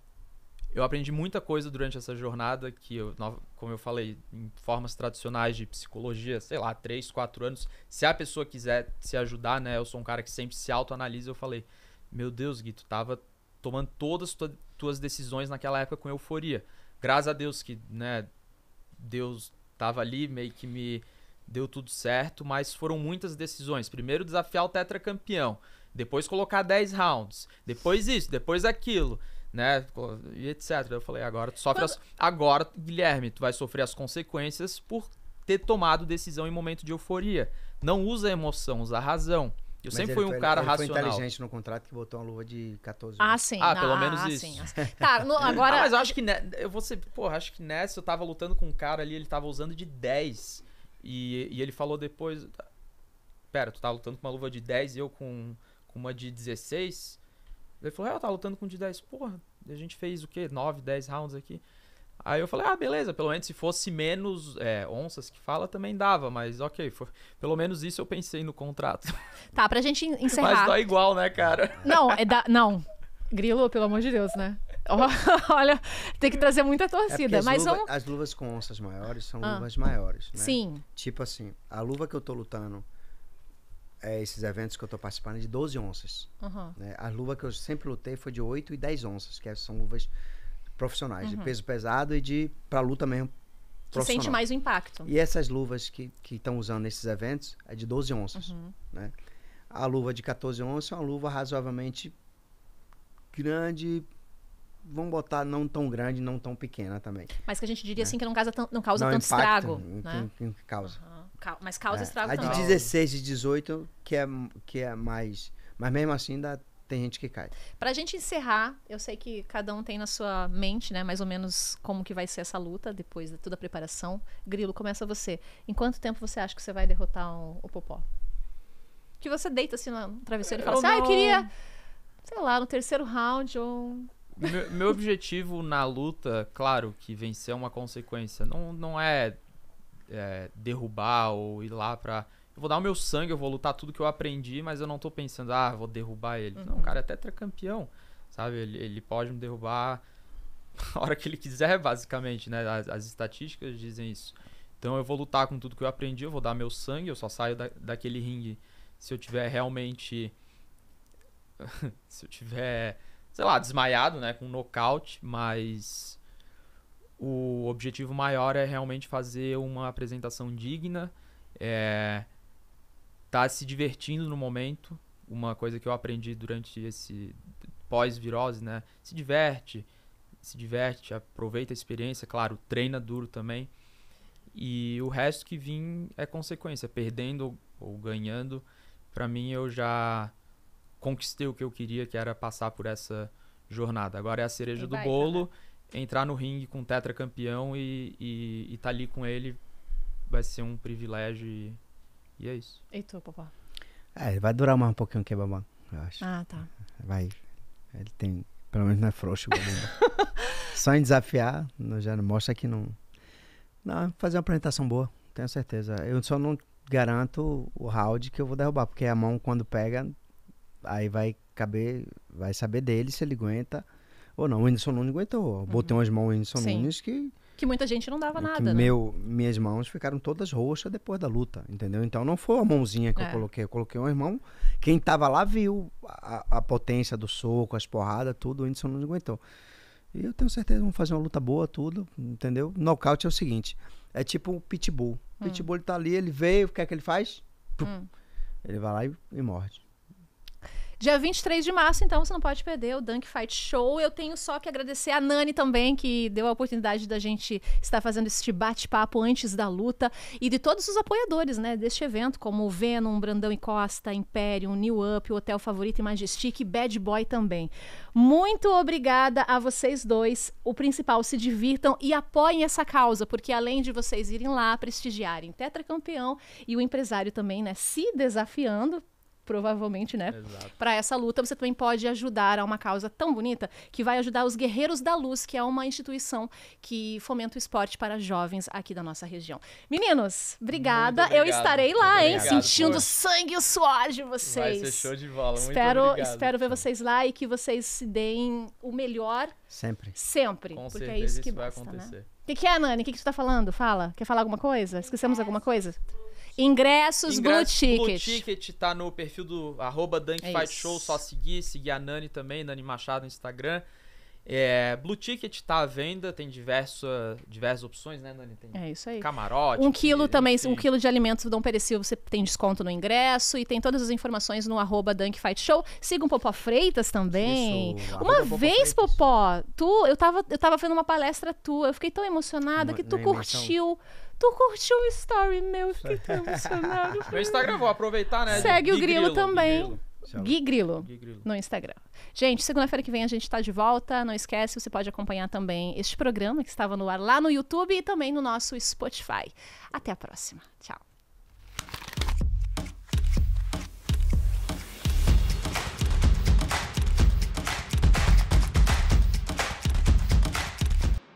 eu aprendi muita coisa durante essa jornada que, eu, como eu falei, em formas tradicionais de psicologia, sei lá, 3, 4 anos. Se a pessoa quiser se ajudar, né? Eu sou um cara que sempre se autoanalisa. Eu falei, meu Deus, Gui, tu tava tomando todas as tu, tuas decisões naquela época com euforia. Graças a Deus que, né? Deus tava ali meio que me deu tudo certo, mas foram muitas decisões. Primeiro desafiar o tetracampeão, depois colocar 10 rounds, depois isso, depois aquilo, né? E etc. Eu falei, agora tu sofre as... agora, Guilherme, tu vai sofrer as consequências por ter tomado decisão em momento de euforia. Não usa a emoção, usa a razão. Eu Mas sempre fui um foi, cara ele racional. Foi inteligente no contrato que botou uma luva de 14 ah, anos. Ah, sim. Ah, pelo ah, menos ah, isso. Sim, assim. Tá, no, agora. Ah, mas eu acho que. Ne... Eu vou ser. Porra, acho que nessa eu tava lutando com um cara ali, ele tava usando de 10. E, e ele falou depois: Pera, tu tá lutando com uma luva de 10 e eu com, com uma de 16? Ele falou: É, eu tava lutando com de 10. Porra, a gente fez o quê? 9, 10 rounds aqui. Aí eu falei, ah, beleza, pelo menos se fosse menos é, onças que fala, também dava, mas ok, foi, pelo menos isso eu pensei no contrato. Tá, pra gente encerrar. Mas tá igual, né, cara? Não, é da, não. Grilo, pelo amor de Deus, né? Olha, tem que trazer muita é torcida. É mas luva, vamos... as luvas com onças maiores são ah. luvas maiores, né? Sim. Tipo assim, a luva que eu tô lutando, é, esses eventos que eu tô participando, é de 12 onças. Uhum. Né? A luva que eu sempre lutei foi de 8 e 10 onças, que são luvas profissionais, uhum. de peso pesado e de pra luta mesmo. Que sente mais o impacto. E essas luvas que estão usando nesses eventos é de 12 onças. Uhum. Né? A luva de 14 onças é uma luva razoavelmente grande, vamos botar não tão grande, não tão pequena também. Mas que a gente diria né? assim que não causa, não causa não, tanto estrago. Né? causa. Uhum. Mas causa é, estrago também. A de 16 e 18 que é, que é mais. Mas mesmo assim ainda tem gente que cai. Pra gente encerrar, eu sei que cada um tem na sua mente, né, mais ou menos como que vai ser essa luta depois de toda a preparação. Grilo, começa você. Em quanto tempo você acha que você vai derrotar um, o Popó? Que você deita assim no travesseiro e fala eu assim: não... ah, eu queria, sei lá, no terceiro round ou meu, meu objetivo na luta, claro que vencer é uma consequência. Não, não é, é derrubar ou ir lá pra. Eu vou dar o meu sangue, eu vou lutar tudo que eu aprendi, mas eu não tô pensando, ah, vou derrubar ele. Uhum. Não, cara, é tetracampeão, sabe? Ele, ele pode me derrubar a hora que ele quiser, basicamente, né? As, as, estatísticas dizem isso. Então eu vou lutar com tudo que eu aprendi, eu vou dar meu sangue, eu só saio da, daquele ringue se eu tiver realmente. se eu tiver sei lá, desmaiado, né? Com um nocaute, mas o objetivo maior é realmente fazer uma apresentação digna, é, tá se divertindo no momento, uma coisa que eu aprendi durante esse pós-virose, né? Se diverte, se diverte, aproveita a experiência, claro, treina duro também. E o resto que vim é consequência, perdendo ou ganhando, para mim eu já conquistei o que eu queria, que era passar por essa jornada. Agora é a cereja e é do bolo, entrar, né? entrar no ringue com o tetracampeão e, e, tá ali com ele vai ser um privilégio e, e é isso. E tu, papá? É, vai durar mais um pouquinho o babão eu acho. Ah, tá. Vai. Ele tem. Pelo menos não é frouxo. Só em desafiar, já mostra que não. Não, fazer uma apresentação boa, tenho certeza. Eu só não garanto o round que eu vou derrubar, porque a mão, quando pega, Aí vai caber, vai saber dele se ele aguenta ou não. O Whindersson Nunes aguentou. Uhum. Botei umas mãos no Whindersson Sim. Nunes que. Que muita gente não dava nada. Né? Meu, minhas mãos ficaram todas roxas depois da luta, entendeu? Então não foi a mãozinha que é. eu coloquei. Eu coloquei uma irmão Quem tava lá viu a, a potência do soco, as porradas, tudo. O Whindersson Nunes aguentou. E eu tenho certeza que fazer uma luta boa, tudo, entendeu? Nocaute é o seguinte: é tipo o um pitbull. O hum. Pitbull ele tá ali, ele veio, o que é que ele faz? Hum. Ele vai lá e, e morde. Dia 23 de março, então, você não pode perder o Dunk Fight Show. Eu tenho só que agradecer a Nani também, que deu a oportunidade da gente estar fazendo este bate-papo antes da luta. E de todos os apoiadores, né, deste evento, como o Venom, Brandão e Costa, Imperium, New Up, o Hotel Favorito e Majestic e Bad Boy também. Muito obrigada a vocês dois. O principal, se divirtam e apoiem essa causa, porque além de vocês irem lá prestigiarem tetracampeão e o empresário também, né, se desafiando provavelmente, né? Para essa luta, você também pode ajudar a uma causa tão bonita que vai ajudar os Guerreiros da Luz, que é uma instituição que fomenta o esporte para jovens aqui da nossa região. Meninos, obrigada. eu estarei lá, obrigado, hein? sentindo o sangue e o suor de vocês. Vai ser show de bola. Muito espero, espero ver vocês lá e que vocês se deem o melhor. Sempre. Sempre. Com porque é certeza, é isso que isso basta, vai né? acontecer. O né? que, que, é, Nani? O que, que tu tá falando? Fala. Quer falar alguma coisa? Esquecemos é. alguma coisa? Ingressos, Ingressos Blue, Blue Ticket. Blue Ticket tá no perfil do arroba Dunk é Fight Show, só seguir, seguir a Nani também, Nani Machado no Instagram. É, Blue Ticket tá à venda, tem diversa, diversas opções, né, Nani? Tem é isso aí. Camarote. Um quilo também, enfim. um quilo de alimentos não perecível, você tem desconto no ingresso e tem todas as informações no arroba Dunk Fight Show. Siga o um Popó Freitas também. Isso, uma vez, Popó, Popó, tu, eu tava, eu tava vendo uma palestra tua, eu fiquei tão emocionada uma, que tu curtiu. Tu curtiu o story meu, eu fiquei tão emocionada. meu Instagram, vou aproveitar, né? Segue o grilo, grilo também. Grilo. Gui Grilo, Gui Grilo, no Instagram. Gente, segunda-feira que vem a gente está de volta. Não esquece, você pode acompanhar também este programa que estava no ar lá no YouTube e também no nosso Spotify. Até a próxima. Tchau.